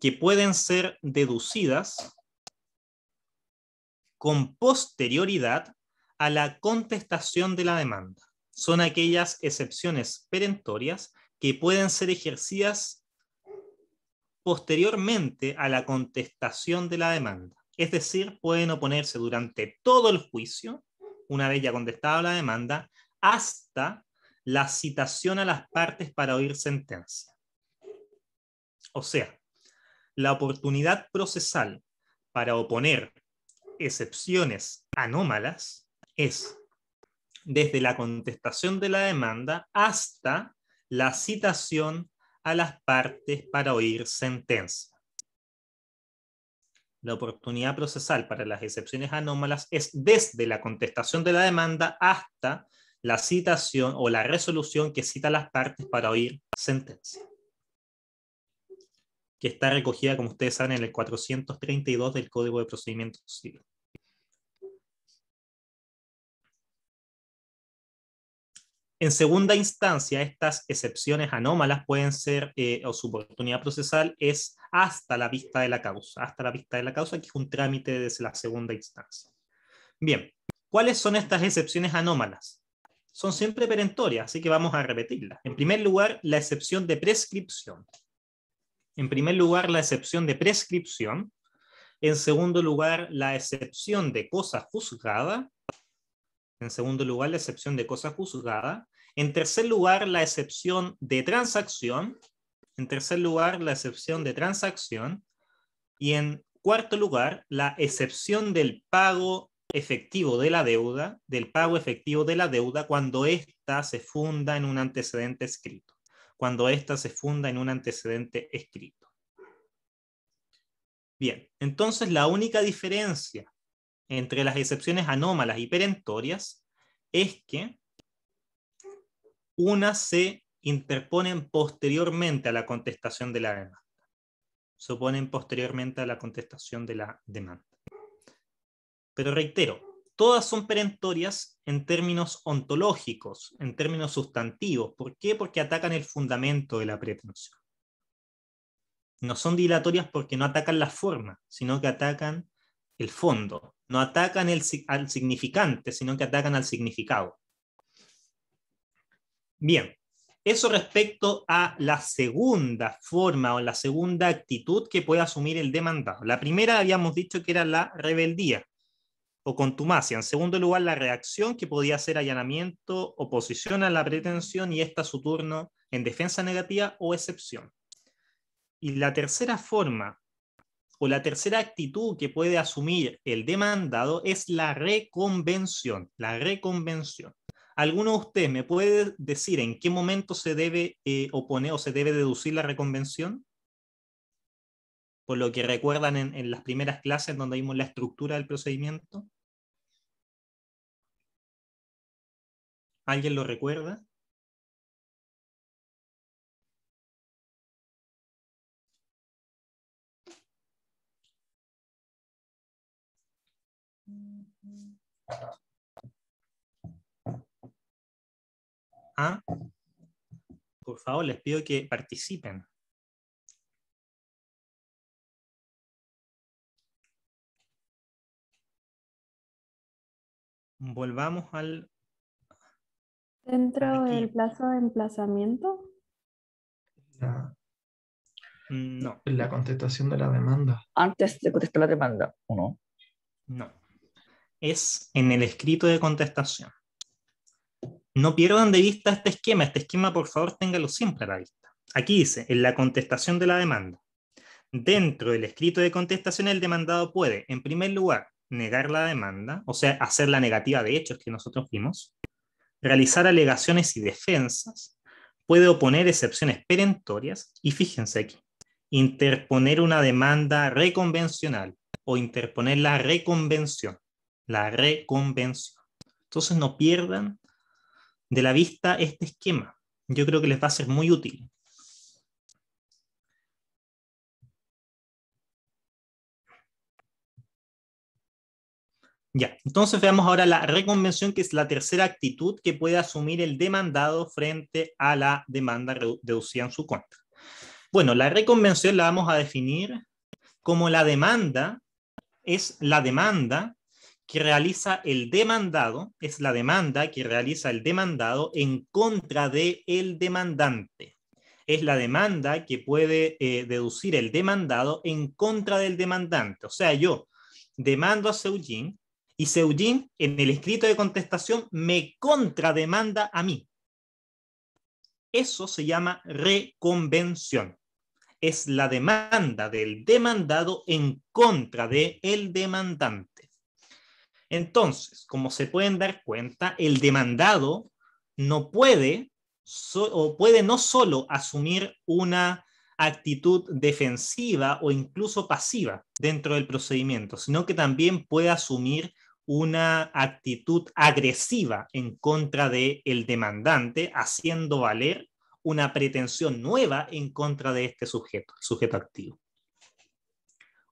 que pueden ser deducidas con posterioridad a la contestación de la demanda son aquellas excepciones perentorias que pueden ser ejercidas posteriormente a la contestación de la demanda. Es decir, pueden oponerse durante todo el juicio, una vez ya contestada la demanda, hasta la citación a las partes para oír sentencia. O sea, la oportunidad procesal para oponer excepciones anómalas es desde la contestación de la demanda hasta la citación a las partes para oír sentencia. La oportunidad procesal para las excepciones anómalas es desde la contestación de la demanda hasta la citación o la resolución que cita a las partes para oír sentencia, que está recogida, como ustedes saben, en el 432 del Código de Procedimiento Civil. En segunda instancia, estas excepciones anómalas pueden ser, eh, o su oportunidad procesal es hasta la vista de la causa, hasta la vista de la causa, que es un trámite desde la segunda instancia. Bien, ¿cuáles son estas excepciones anómalas? Son siempre perentorias, así que vamos a repetirlas. En primer lugar, la excepción de prescripción. En primer lugar, la excepción de prescripción. En segundo lugar, la excepción de cosa juzgada. En segundo lugar, la excepción de cosa juzgada. En tercer lugar, la excepción de transacción. En tercer lugar, la excepción de transacción. Y en cuarto lugar, la excepción del pago efectivo de la deuda, del pago efectivo de la deuda cuando ésta se funda en un antecedente escrito, cuando ésta se funda en un antecedente escrito. Bien, entonces la única diferencia entre las excepciones anómalas y perentorias es que unas se interponen posteriormente a la contestación de la demanda. Se oponen posteriormente a la contestación de la demanda. Pero reitero, todas son perentorias en términos ontológicos, en términos sustantivos. ¿Por qué? Porque atacan el fundamento de la pretensión. No son dilatorias porque no atacan la forma, sino que atacan el fondo, no atacan el, al significante, sino que atacan al significado. Bien, eso respecto a la segunda forma o la segunda actitud que puede asumir el demandado. La primera habíamos dicho que era la rebeldía o contumacia. En segundo lugar, la reacción que podía ser allanamiento, oposición a la pretensión y esta su turno en defensa negativa o excepción. Y la tercera forma o la tercera actitud que puede asumir el demandado es la reconvención, la reconvención. ¿Alguno de ustedes me puede decir en qué momento se debe eh, oponer o se debe deducir la reconvención? Por lo que recuerdan en, en las primeras clases donde vimos la estructura del procedimiento. ¿Alguien lo recuerda? ¿Ah? Por favor, les pido que participen. Volvamos al... ¿Dentro del plazo de emplazamiento? No. La contestación de la demanda. Antes de contestar la demanda, ¿o no? No es en el escrito de contestación. No pierdan de vista este esquema. Este esquema, por favor, téngalo siempre a la vista. Aquí dice, en la contestación de la demanda. Dentro del escrito de contestación, el demandado puede, en primer lugar, negar la demanda, o sea, hacer la negativa de hechos que nosotros vimos, realizar alegaciones y defensas, puede oponer excepciones perentorias y fíjense aquí, interponer una demanda reconvencional o interponer la reconvención la reconvención. Entonces no pierdan de la vista este esquema. Yo creo que les va a ser muy útil. Ya, entonces veamos ahora la reconvención, que es la tercera actitud que puede asumir el demandado frente a la demanda deducida en su contra. Bueno, la reconvención la vamos a definir como la demanda, es la demanda que realiza el demandado, es la demanda que realiza el demandado en contra de el demandante. Es la demanda que puede eh, deducir el demandado en contra del demandante. O sea, yo demando a Seujin y Seujin en el escrito de contestación me contrademanda a mí. Eso se llama reconvención. Es la demanda del demandado en contra de el demandante. Entonces, como se pueden dar cuenta, el demandado no puede o puede no solo asumir una actitud defensiva o incluso pasiva dentro del procedimiento, sino que también puede asumir una actitud agresiva en contra del el demandante, haciendo valer una pretensión nueva en contra de este sujeto, sujeto activo.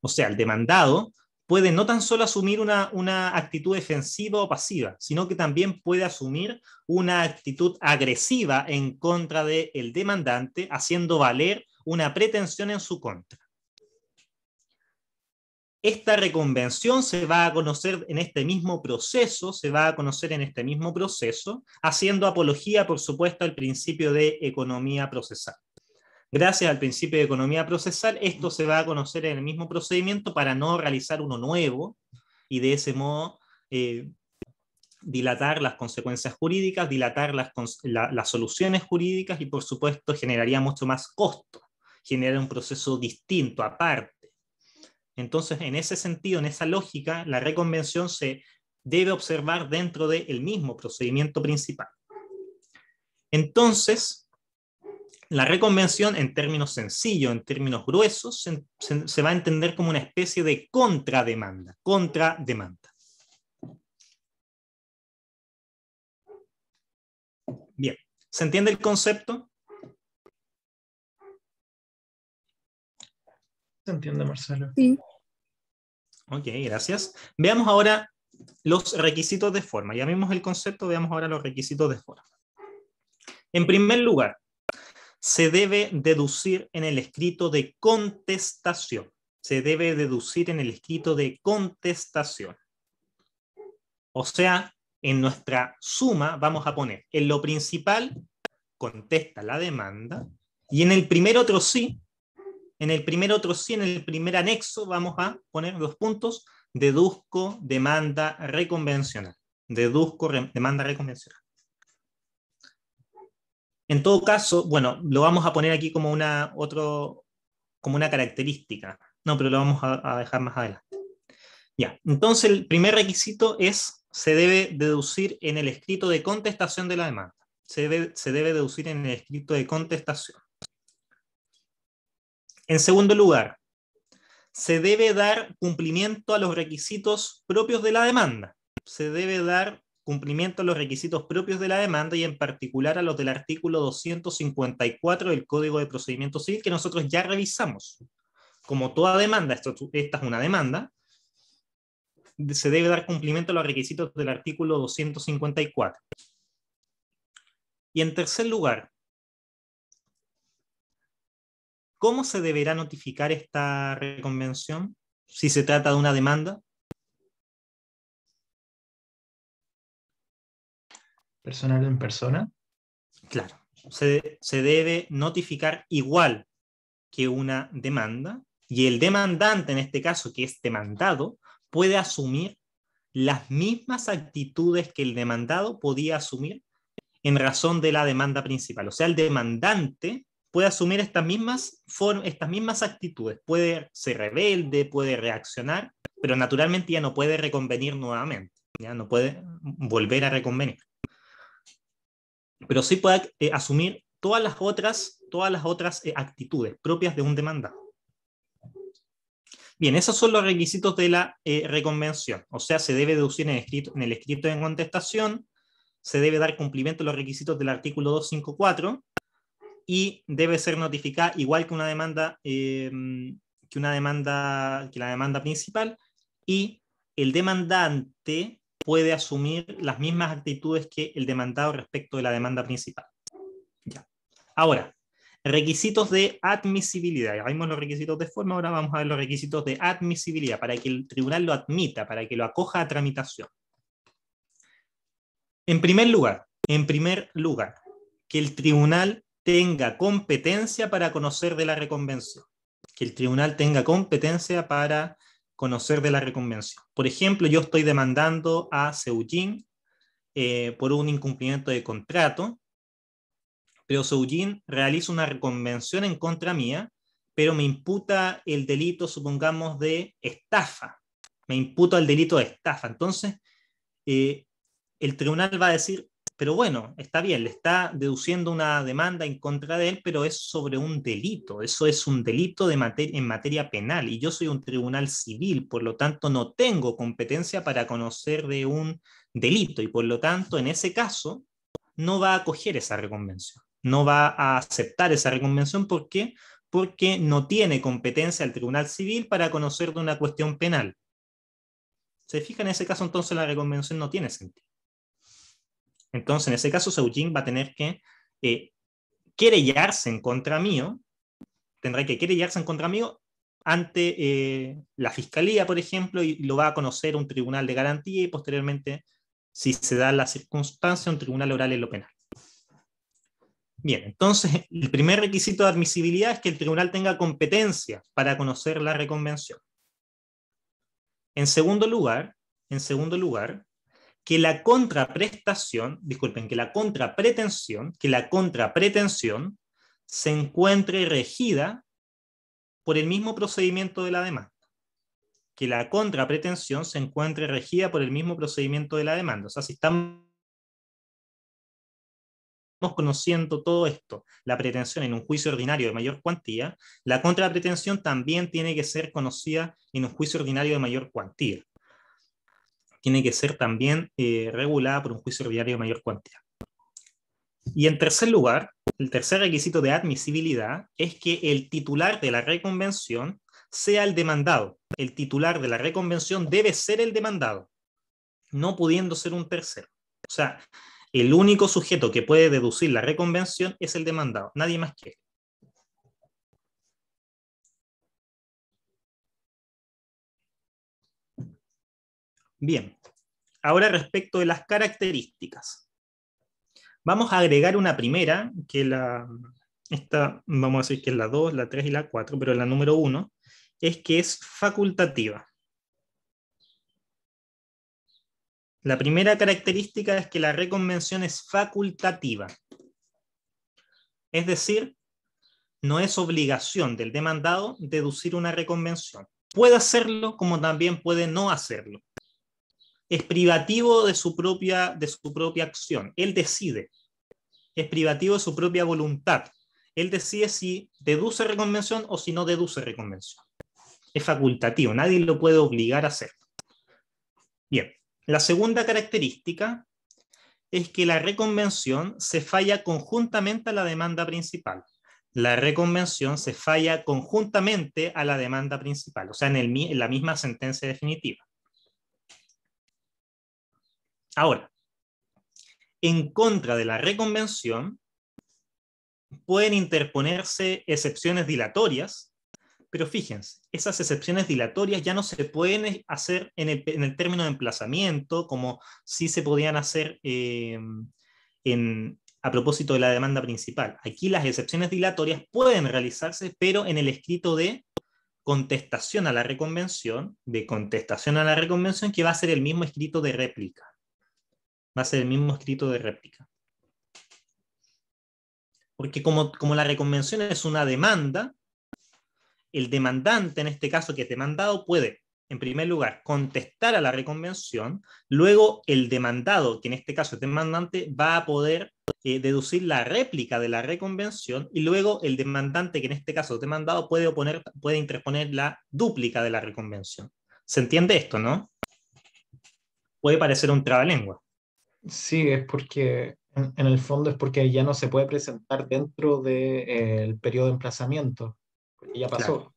O sea, el demandado puede no tan solo asumir una, actitud defensiva o pasiva, sino que también puede asumir una actitud agresiva en contra del demandante, haciendo valer una pretensión en su contra. Esta reconvención se va a conocer en este mismo proceso, se va a conocer en este mismo proceso, haciendo apología, por supuesto, al principio de economía procesal. Gracias al principio de economía procesal, esto se va a conocer en el mismo procedimiento para no realizar uno nuevo y de ese modo eh, dilatar las consecuencias jurídicas, dilatar las, las, soluciones jurídicas y por supuesto generaría mucho más costo, genera un proceso distinto, aparte. Entonces, en ese sentido, en esa lógica, la reconvención se debe observar dentro del mismo procedimiento principal. Entonces, la reconvención, en términos sencillos, en términos gruesos, se, va a entender como una especie de contrademanda, contrademanda. Bien, ¿se entiende el concepto? Se entiende, Marcelo. Sí. Ok, gracias. Veamos ahora los requisitos de forma. Ya vimos el concepto, veamos ahora los requisitos de forma. En primer lugar, se debe deducir en el escrito de contestación. Se debe deducir en el escrito de contestación. O sea, en nuestra suma vamos a poner en lo principal contesta la demanda y en el primer otro sí, en el primer otro sí, en el primer anexo vamos a poner los puntos deduzco demanda reconvencional. Deduzco demanda reconvencional. En todo caso, bueno, lo vamos a poner aquí como una, otro, como una característica. No, pero lo vamos a, dejar más adelante. Ya, entonces el primer requisito es, se debe deducir en el escrito de contestación de la demanda. Se debe, se debe deducir en el escrito de contestación. En segundo lugar, se debe dar cumplimiento a los requisitos propios de la demanda. Se debe dar cumplimiento a los requisitos propios de la demanda y en particular a los del artículo 254 del Código de Procedimiento Civil que nosotros ya revisamos. Como toda demanda, esta es una demanda, se debe dar cumplimiento a los requisitos del artículo 254. Y en tercer lugar, ¿cómo se deberá notificar esta reconvención si se trata de una demanda? personal en persona? Claro, se, debe notificar igual que una demanda y el demandante, en este caso, que es demandado, puede asumir las mismas actitudes que el demandado podía asumir en razón de la demanda principal. O sea, el demandante puede asumir estas mismas, estas mismas actitudes, puede ser rebelde, puede reaccionar, pero naturalmente ya no puede reconvenir nuevamente, ya no puede volver a reconvenir pero sí pueda eh, asumir todas las otras, todas las otras eh, actitudes propias de un demandado. Bien, esos son los requisitos de la eh, reconvención. O sea, se debe deducir en el, escrito, en el escrito de contestación, se debe dar cumplimiento a los requisitos del artículo 254 y debe ser notificada igual que una demanda, em, que una demanda, que la demanda principal y el demandante puede asumir las mismas actitudes que el demandado respecto de la demanda principal. Ahora, requisitos de admisibilidad. Ya vimos los requisitos de forma, ahora vamos a ver los requisitos de admisibilidad para que el tribunal lo admita, para que lo acoja a tramitación. En primer lugar, en primer lugar, que el tribunal tenga competencia para conocer de la reconvención, que el tribunal tenga competencia para conocer de la reconvención. Por ejemplo, yo estoy demandando a Seujin eh, por un incumplimiento de contrato, pero Seujin realiza una reconvención en contra mía, pero me imputa el delito, supongamos, de estafa. Me imputa el delito de estafa. Entonces, eh, el tribunal va a decir, pero bueno, está bien, le está deduciendo una demanda en contra de él, pero es sobre un delito, eso es un delito de en materia penal y yo soy un tribunal civil, por lo tanto no tengo competencia para conocer de un delito y por lo tanto en ese caso no va a acoger esa reconvención, no va a aceptar esa reconvención porque porque no tiene competencia el tribunal civil para conocer de una cuestión penal. Se fija en ese caso entonces la reconvención no tiene sentido. Entonces, en ese caso, Seujin va a tener que eh, querellarse en contra mío, tendrá que querellarse en contra mío ante eh, la fiscalía, por ejemplo, y lo va a conocer un tribunal de garantía y posteriormente, si se da la circunstancia, un tribunal oral en lo penal. Bien, entonces el primer requisito de admisibilidad es que el tribunal tenga competencia para conocer la reconvención. En segundo lugar, en segundo lugar, que la contraprestación, disculpen, que la contrapretensión, que la contrapretensión se encuentre regida por el mismo procedimiento de la demanda. Que la contrapretensión se encuentre regida por el mismo procedimiento de la demanda. O sea, si estamos conociendo todo esto, la pretensión en un juicio ordinario de mayor cuantía, la contrapretensión también tiene que ser conocida en un juicio ordinario de mayor cuantía tiene que ser también eh, regulada por un juicio ordinario de mayor cuantía. Y en tercer lugar, el tercer requisito de admisibilidad es que el titular de la reconvención sea el demandado. El titular de la reconvención debe ser el demandado, no pudiendo ser un tercero. O sea, el único sujeto que puede deducir la reconvención es el demandado, nadie más que Bien, Ahora respecto de las características. Vamos a agregar una primera, que la, esta, vamos a decir que es la 2, la 3 y la 4, pero la número 1, es que es facultativa. La primera característica es que la reconvención es facultativa. Es decir, no es obligación del demandado deducir una reconvención. Puede hacerlo como también puede no hacerlo es privativo de su propia, de su propia acción. Él decide. Es privativo de su propia voluntad. Él decide si deduce reconvención o si no deduce reconvención. Es facultativo, nadie lo puede obligar a hacer. Bien, la segunda característica es que la reconvención se falla conjuntamente a la demanda principal. La reconvención se falla conjuntamente a la demanda principal, o sea, en, el, en la misma sentencia definitiva. Ahora, en contra de la reconvención, pueden interponerse excepciones dilatorias, pero fíjense, esas excepciones dilatorias ya no se pueden hacer en el, término de emplazamiento, como sí se podían hacer eh, a propósito de la demanda principal. Aquí las excepciones dilatorias pueden realizarse, pero en el escrito de contestación a la reconvención, de contestación a la reconvención, que va a ser el mismo escrito de réplica va a ser el mismo escrito de réplica. Porque como, la reconvención es una demanda, el demandante, en este caso que es demandado, puede, en primer lugar, contestar a la reconvención, luego el demandado, que en este caso es demandante, va a poder eh, deducir la réplica de la reconvención y luego el demandante, que en este caso es demandado, puede, oponer, puede interponer la dúplica de la reconvención. ¿Se entiende esto, no? Puede parecer un trabalengua. Sí, es porque en, el fondo es porque ya no se puede presentar dentro del eh, periodo de emplazamiento, ya pasó.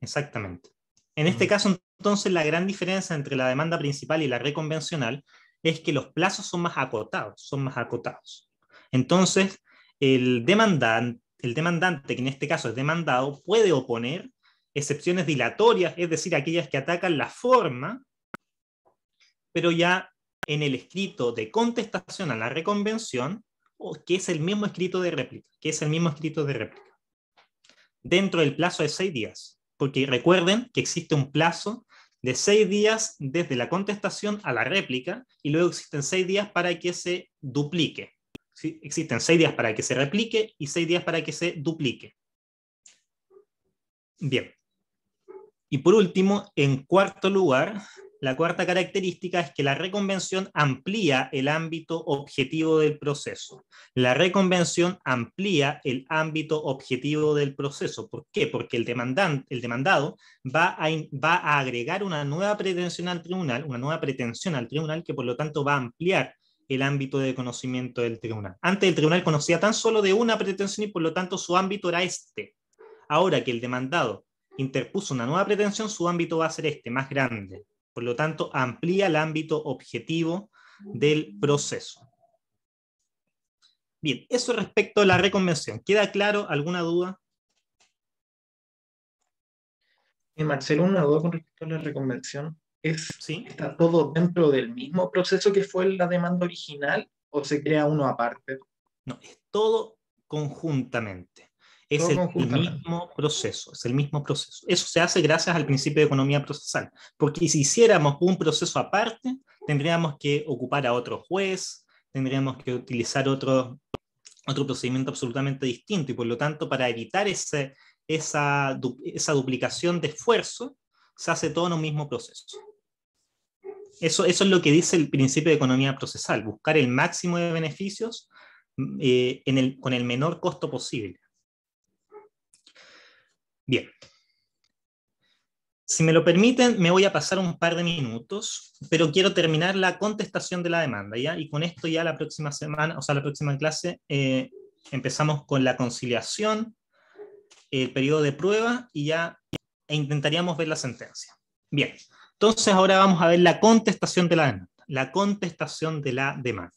Exactamente. En este mm. caso, entonces, la gran diferencia entre la demanda principal y la reconvencional es que los plazos son más acotados, son más acotados. Entonces, el demandante, el demandante, que en este caso es demandado, puede oponer excepciones dilatorias, es decir, aquellas que atacan la forma, pero ya en el escrito de contestación a la reconvención, que es el mismo escrito de réplica, que es el mismo escrito de réplica, dentro del plazo de seis días, porque recuerden que existe un plazo de seis días desde la contestación a la réplica y luego existen seis días para que se duplique. Existen seis días para que se replique y seis días para que se duplique. Bien. Y por último, en cuarto lugar, la cuarta característica es que la reconvención amplía el ámbito objetivo del proceso. La reconvención amplía el ámbito objetivo del proceso. ¿Por qué? Porque el, demandante, el demandado va a, va a agregar una nueva pretensión al tribunal, una nueva pretensión al tribunal que por lo tanto va a ampliar el ámbito de conocimiento del tribunal. Antes el tribunal conocía tan solo de una pretensión y por lo tanto su ámbito era este. Ahora que el demandado interpuso una nueva pretensión, su ámbito va a ser este, más grande. Por lo tanto, amplía el ámbito objetivo del proceso. Bien, eso respecto a la reconvención. ¿Queda claro alguna duda? Eh, Marcelo, una duda con respecto a la reconvención. ¿Es, ¿Está todo dentro del mismo proceso que fue la demanda original o se crea uno aparte? No, es todo conjuntamente. Es el mismo proceso, es el mismo proceso. Eso se hace gracias al principio de economía procesal, porque si hiciéramos un proceso aparte, tendríamos que ocupar a otro juez, tendríamos que utilizar otro, otro procedimiento absolutamente distinto y por lo tanto para evitar esa, duplicación de esfuerzo, se hace todo en un mismo proceso. Eso, eso es lo que dice el principio de economía procesal, buscar el máximo de beneficios mm, eh, con el menor costo posible. Bien. Si me lo permiten, me voy a pasar un par de minutos, pero quiero terminar la contestación de la demanda, ¿ya? Y con esto ya la próxima semana, o sea, la próxima clase, eh, empezamos con la conciliación, el periodo de prueba y ya e intentaríamos ver la sentencia. Bien, entonces ahora vamos a ver la contestación de la demanda. La contestación de la demanda.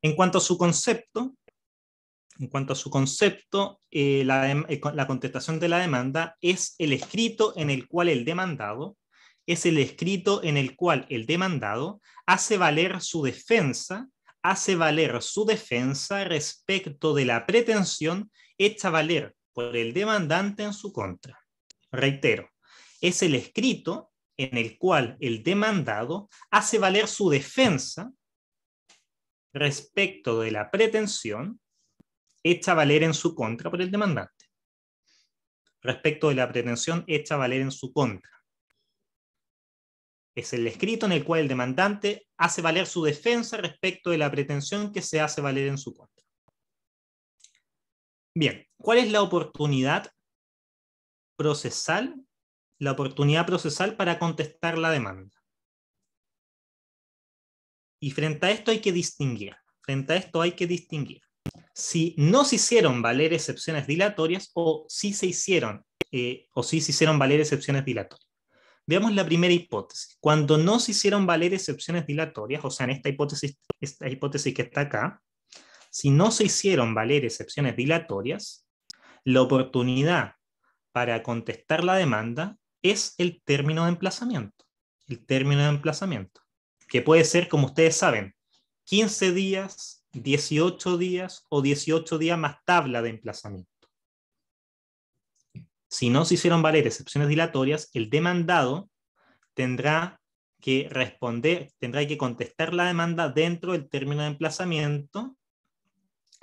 En cuanto a su concepto, en cuanto a su concepto, eh, eh, la, contestación de la demanda es el escrito en el cual el demandado, es el escrito en el cual el demandado hace valer su defensa, hace valer su defensa respecto de la pretensión hecha valer por el demandante en su contra. Reitero, es el escrito en el cual el demandado hace valer su defensa respecto de la pretensión hecha valer en su contra por el demandante. Respecto de la pretensión hecha valer en su contra. Es el escrito en el cual el demandante hace valer su defensa respecto de la pretensión que se hace valer en su contra. Bien, ¿cuál es la oportunidad procesal? La oportunidad procesal para contestar la demanda. Y frente a esto hay que distinguir. Frente a esto hay que distinguir si no se hicieron valer excepciones dilatorias o si se hicieron, eh, o si hicieron valer excepciones dilatorias. Veamos la primera hipótesis. Cuando no se hicieron valer excepciones dilatorias, o sea, en esta hipótesis, esta hipótesis que está acá, si no se hicieron valer excepciones dilatorias, la oportunidad para contestar la demanda es el término de emplazamiento. El término de emplazamiento, que puede ser, como ustedes saben, 15 días, 18 días o 18 días más tabla de emplazamiento. Si no se hicieron valer excepciones dilatorias, el demandado tendrá que responder, tendrá que contestar la demanda dentro del término de emplazamiento,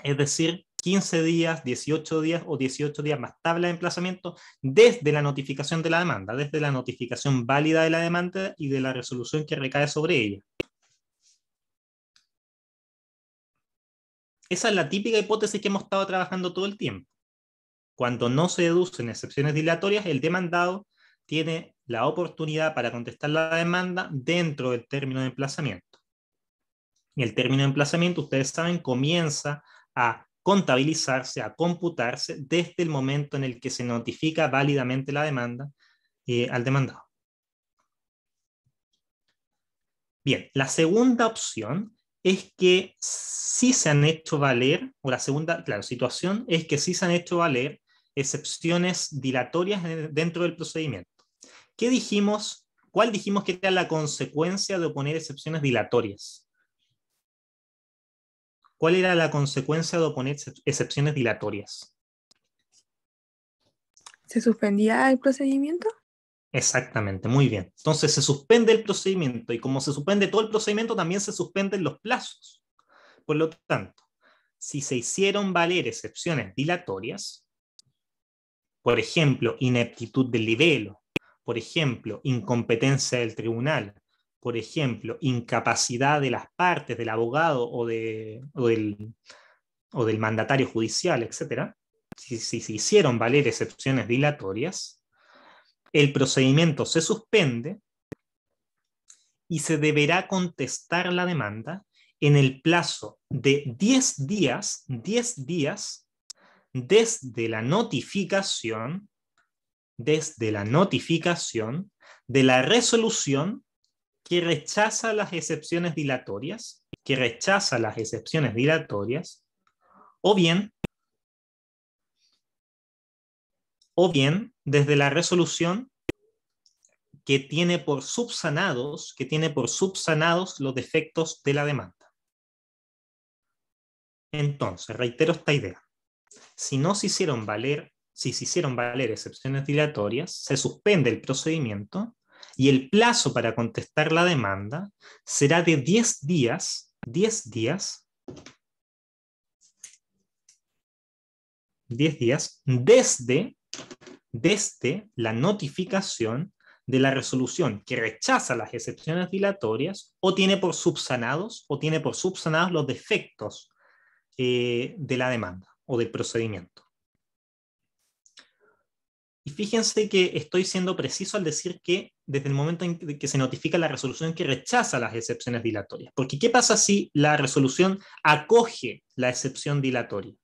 es decir, 15 días, 18 días o 18 días más tabla de emplazamiento desde la notificación de la demanda, desde la notificación válida de la demanda y de la resolución que recae sobre ella. Esa es la típica hipótesis que hemos estado trabajando todo el tiempo. Cuando no se deducen excepciones dilatorias, el demandado tiene la oportunidad para contestar la demanda dentro del término de emplazamiento. el término de emplazamiento, ustedes saben, comienza a contabilizarse, a computarse desde el momento en el que se notifica válidamente la demanda eh, al demandado. Bien, la segunda opción es que sí se han hecho valer, o la segunda, claro, situación es que sí se han hecho valer excepciones dilatorias dentro del procedimiento. ¿Qué dijimos? ¿Cuál dijimos que era la consecuencia de oponer excepciones dilatorias? ¿Cuál era la consecuencia de oponer excepciones dilatorias? ¿Se suspendía el procedimiento? Exactamente, muy bien. Entonces se suspende el procedimiento y como se suspende todo el procedimiento, también se suspenden los plazos. Por lo tanto, si se hicieron valer excepciones dilatorias, por ejemplo, ineptitud del libelo, por ejemplo, incompetencia del tribunal, por ejemplo, incapacidad de las partes, del abogado o, de, o, del, mandatario judicial, etc., si se hicieron valer excepciones dilatorias, el procedimiento se suspende y se deberá contestar la demanda en el plazo de 10 días, 10 días desde la notificación, desde la notificación de la resolución que rechaza las excepciones dilatorias, que rechaza las excepciones dilatorias, o bien o bien desde la resolución que tiene por subsanados, que tiene por subsanados los defectos de la demanda. Entonces, reitero esta idea. Si no se hicieron valer, si se hicieron valer excepciones dilatorias, se suspende el procedimiento y el plazo para contestar la demanda será de 10 días, 10 días 10 días desde desde la notificación de la resolución que rechaza las excepciones dilatorias o tiene por subsanados o tiene por subsanados los defectos eh, de la demanda o del procedimiento. Y fíjense que estoy siendo preciso al decir que desde el momento en que se notifica la resolución que rechaza las excepciones dilatorias. Porque ¿qué pasa si la resolución acoge la excepción dilatoria?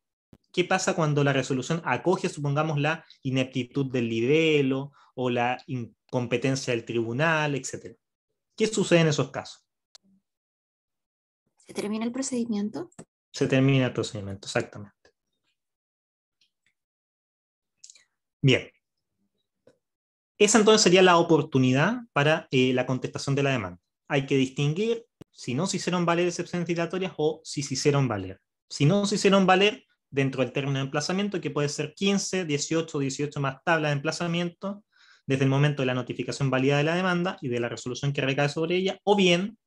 ¿Qué pasa cuando la resolución acoge, supongamos, la ineptitud del libelo o la incompetencia del tribunal, etcétera? ¿Qué sucede en esos casos? ¿Se termina el procedimiento? Se termina el procedimiento, exactamente. Bien. Esa entonces sería la oportunidad para eh, la contestación de la demanda. Hay que distinguir si no se hicieron valer excepciones dilatorias o si se hicieron valer. Si no se hicieron valer, dentro del término de emplazamiento, que puede ser 15, 18 o 18 más tablas de emplazamiento, desde el momento de la notificación válida de la demanda y de la resolución que recae sobre ella, o bien,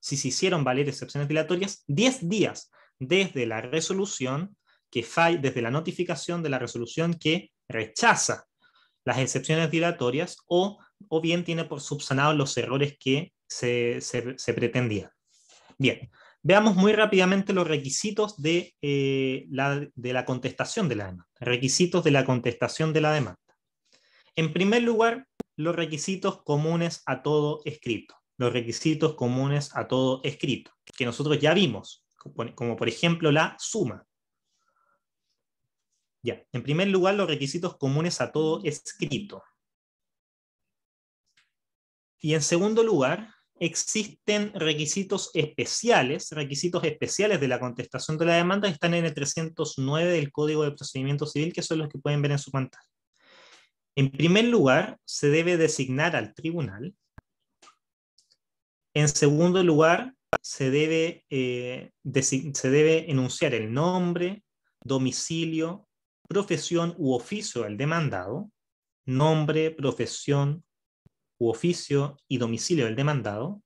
si se hicieron valer excepciones dilatorias, 10 días desde la resolución que falla, desde la notificación de la resolución que rechaza las excepciones dilatorias o, o bien tiene por subsanados los errores que se, se, se pretendían. Bien, Veamos muy rápidamente los requisitos de, eh, la, de la contestación de la demanda. Requisitos de la contestación de la demanda. En primer lugar, los requisitos comunes a todo escrito. Los requisitos comunes a todo escrito, que nosotros ya vimos, como por ejemplo la suma. Ya, en primer lugar, los requisitos comunes a todo escrito. Y en segundo lugar, existen requisitos especiales, requisitos especiales de la contestación de la demanda que están en el 309 del Código de Procedimiento Civil, que son los que pueden ver en su pantalla. En primer lugar, se debe designar al tribunal. En segundo lugar, se debe, eh, se debe enunciar el nombre, domicilio, profesión u oficio del demandado, nombre, profesión, u oficio y domicilio del demandado.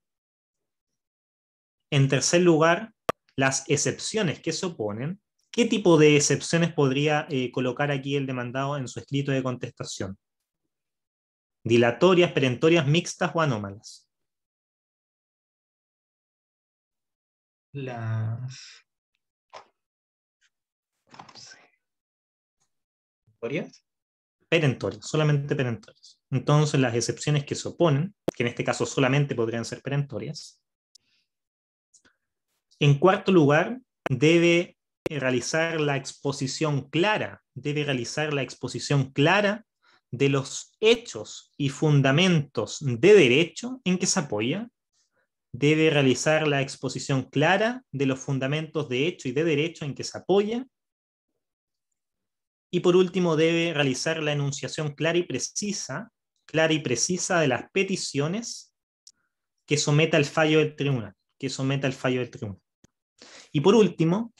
En tercer lugar, las excepciones que se oponen. ¿Qué tipo de excepciones podría eh, colocar aquí el demandado en su escrito de contestación? Dilatorias, perentorias, mixtas o anómalas. Las... ¿Perentorias? Perentorias, solamente perentorias. Entonces, las excepciones que se oponen, que en este caso solamente podrían ser perentorias. En cuarto lugar, debe realizar la exposición clara, debe realizar la exposición clara de los hechos y fundamentos de derecho en que se apoya, debe realizar la exposición clara de los fundamentos de hecho y de derecho en que se apoya, y por último debe realizar la enunciación clara y precisa clara y precisa de las peticiones que someta el fallo del tribunal, que someta el fallo del tribunal. Y por último,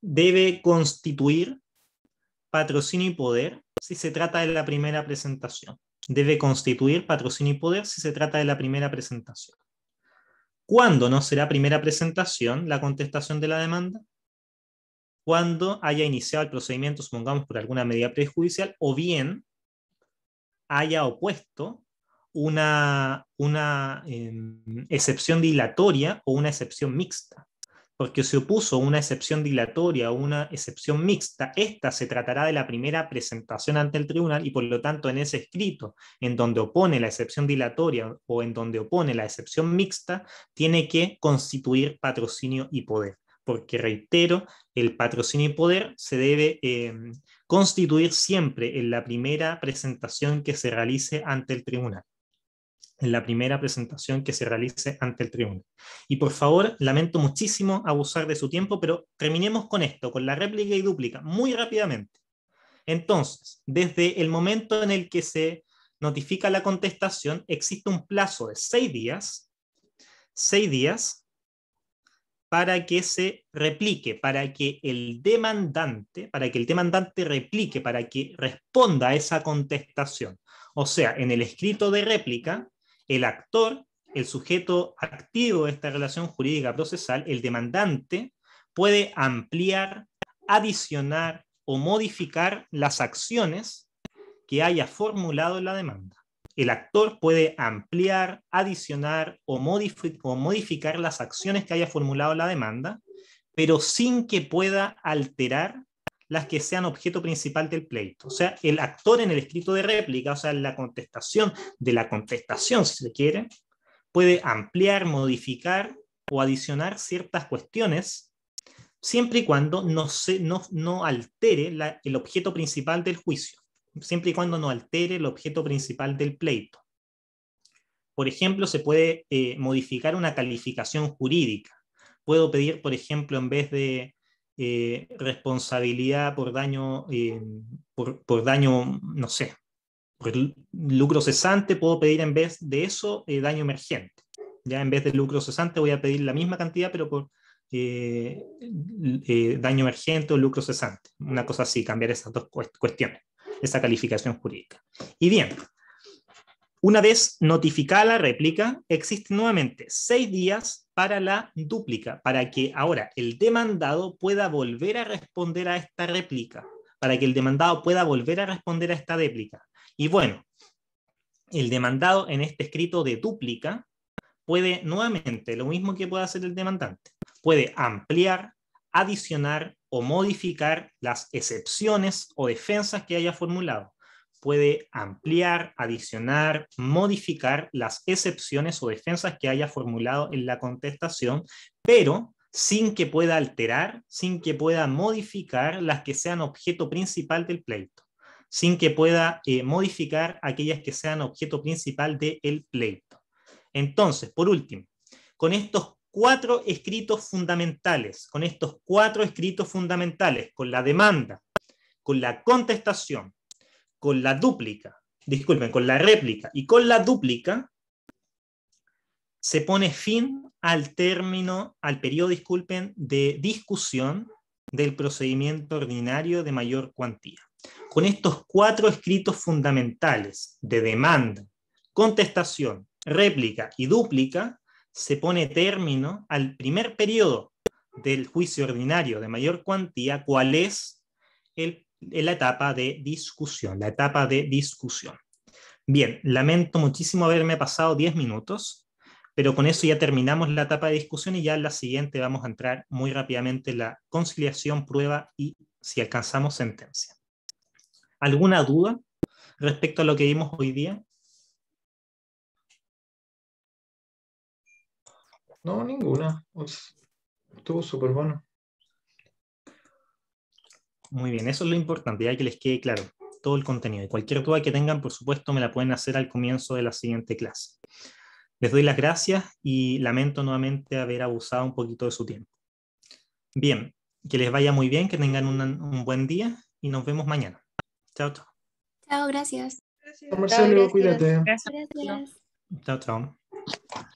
debe constituir patrocinio y poder si se trata de la primera presentación. Debe constituir patrocinio y poder si se trata de la primera presentación. ¿Cuándo no será primera presentación la contestación de la demanda? Cuando haya iniciado el procedimiento, supongamos por alguna medida prejudicial, o bien haya opuesto una, una em, excepción dilatoria o una excepción mixta. Porque si opuso una excepción dilatoria o una excepción mixta, esta se tratará de la primera presentación ante el tribunal y por lo tanto en ese escrito en donde opone la excepción dilatoria o en donde opone la excepción mixta, tiene que constituir patrocinio y poder porque reitero, el patrocinio y poder se debe em, constituir siempre en la primera presentación que se realice ante el tribunal. En la primera presentación que se realice ante el tribunal. Y por favor, lamento muchísimo abusar de su tiempo, pero terminemos con esto, con la réplica y dúplica, muy rápidamente. Entonces, desde el momento en el que se notifica la contestación, existe un plazo de seis días, seis días para que se replique, para que el demandante, para que el demandante replique, para que responda a esa contestación. O sea, en el escrito de réplica, el actor, el sujeto activo de esta relación jurídica procesal, el demandante, puede ampliar, adicionar o modificar las acciones que haya formulado la demanda el actor puede ampliar, adicionar o, modificar las acciones que haya formulado la demanda, pero sin que pueda alterar las que sean objeto principal del pleito. O sea, el actor en el escrito de réplica, o sea, en la contestación de la contestación, si se quiere, puede ampliar, modificar o adicionar ciertas cuestiones, siempre y cuando no, altere el objeto principal del juicio siempre y cuando no altere el objeto principal del pleito. Por ejemplo, se puede eh, modificar una calificación jurídica. Puedo pedir, por ejemplo, en vez de eh, responsabilidad por daño, eh, por, por, daño, no sé, por lucro cesante, puedo pedir en vez de eso daño emergente. Ya en vez de lucro cesante voy a pedir la misma cantidad, pero por daño emergente o lucro cesante. Una cosa así, cambiar esas dos cuestiones esa calificación jurídica. Y bien, una vez notificada la réplica, existen nuevamente seis días para la dúplica, para que ahora el demandado pueda volver a responder a esta réplica, para que el demandado pueda volver a responder a esta réplica. Y bueno, el demandado en este escrito de dúplica puede nuevamente, lo mismo que puede hacer el demandante, puede ampliar, adicionar o modificar las excepciones o defensas que haya formulado. Puede ampliar, adicionar, modificar las excepciones o defensas que haya formulado en la contestación, pero sin que pueda alterar, sin que pueda modificar las que sean objeto principal del pleito, sin que pueda eh, modificar aquellas que sean objeto principal del pleito. Entonces, por último, con estos cuatro escritos fundamentales, con estos cuatro escritos fundamentales, con la demanda, con la contestación, con la dúplica, disculpen, con la réplica y con la dúplica, se pone fin al término, al periodo, disculpen, de discusión del procedimiento ordinario de mayor cuantía. Con estos cuatro escritos fundamentales de demanda, contestación, réplica y dúplica, se pone término al primer periodo del juicio ordinario de mayor cuantía, cuál es el, la etapa de discusión, la etapa de discusión. Bien, lamento muchísimo haberme pasado 10 minutos, pero con eso ya terminamos la etapa de discusión y ya en la siguiente vamos a entrar muy rápidamente en la conciliación, prueba y, si alcanzamos, sentencia. ¿Alguna duda respecto a lo que vimos hoy día? No, ninguna. Pues, estuvo súper bueno. Muy bien, eso es lo importante, ya que les quede claro todo el contenido. Y cualquier duda que tengan, por supuesto, me la pueden hacer al comienzo de la siguiente clase. Les doy las gracias y lamento nuevamente haber abusado un poquito de su tiempo. Bien, que les vaya muy bien, que tengan un, buen día y nos vemos mañana. Chao, chao. Chao, gracias. gracias. cuídate. Gracias. Chao, chao.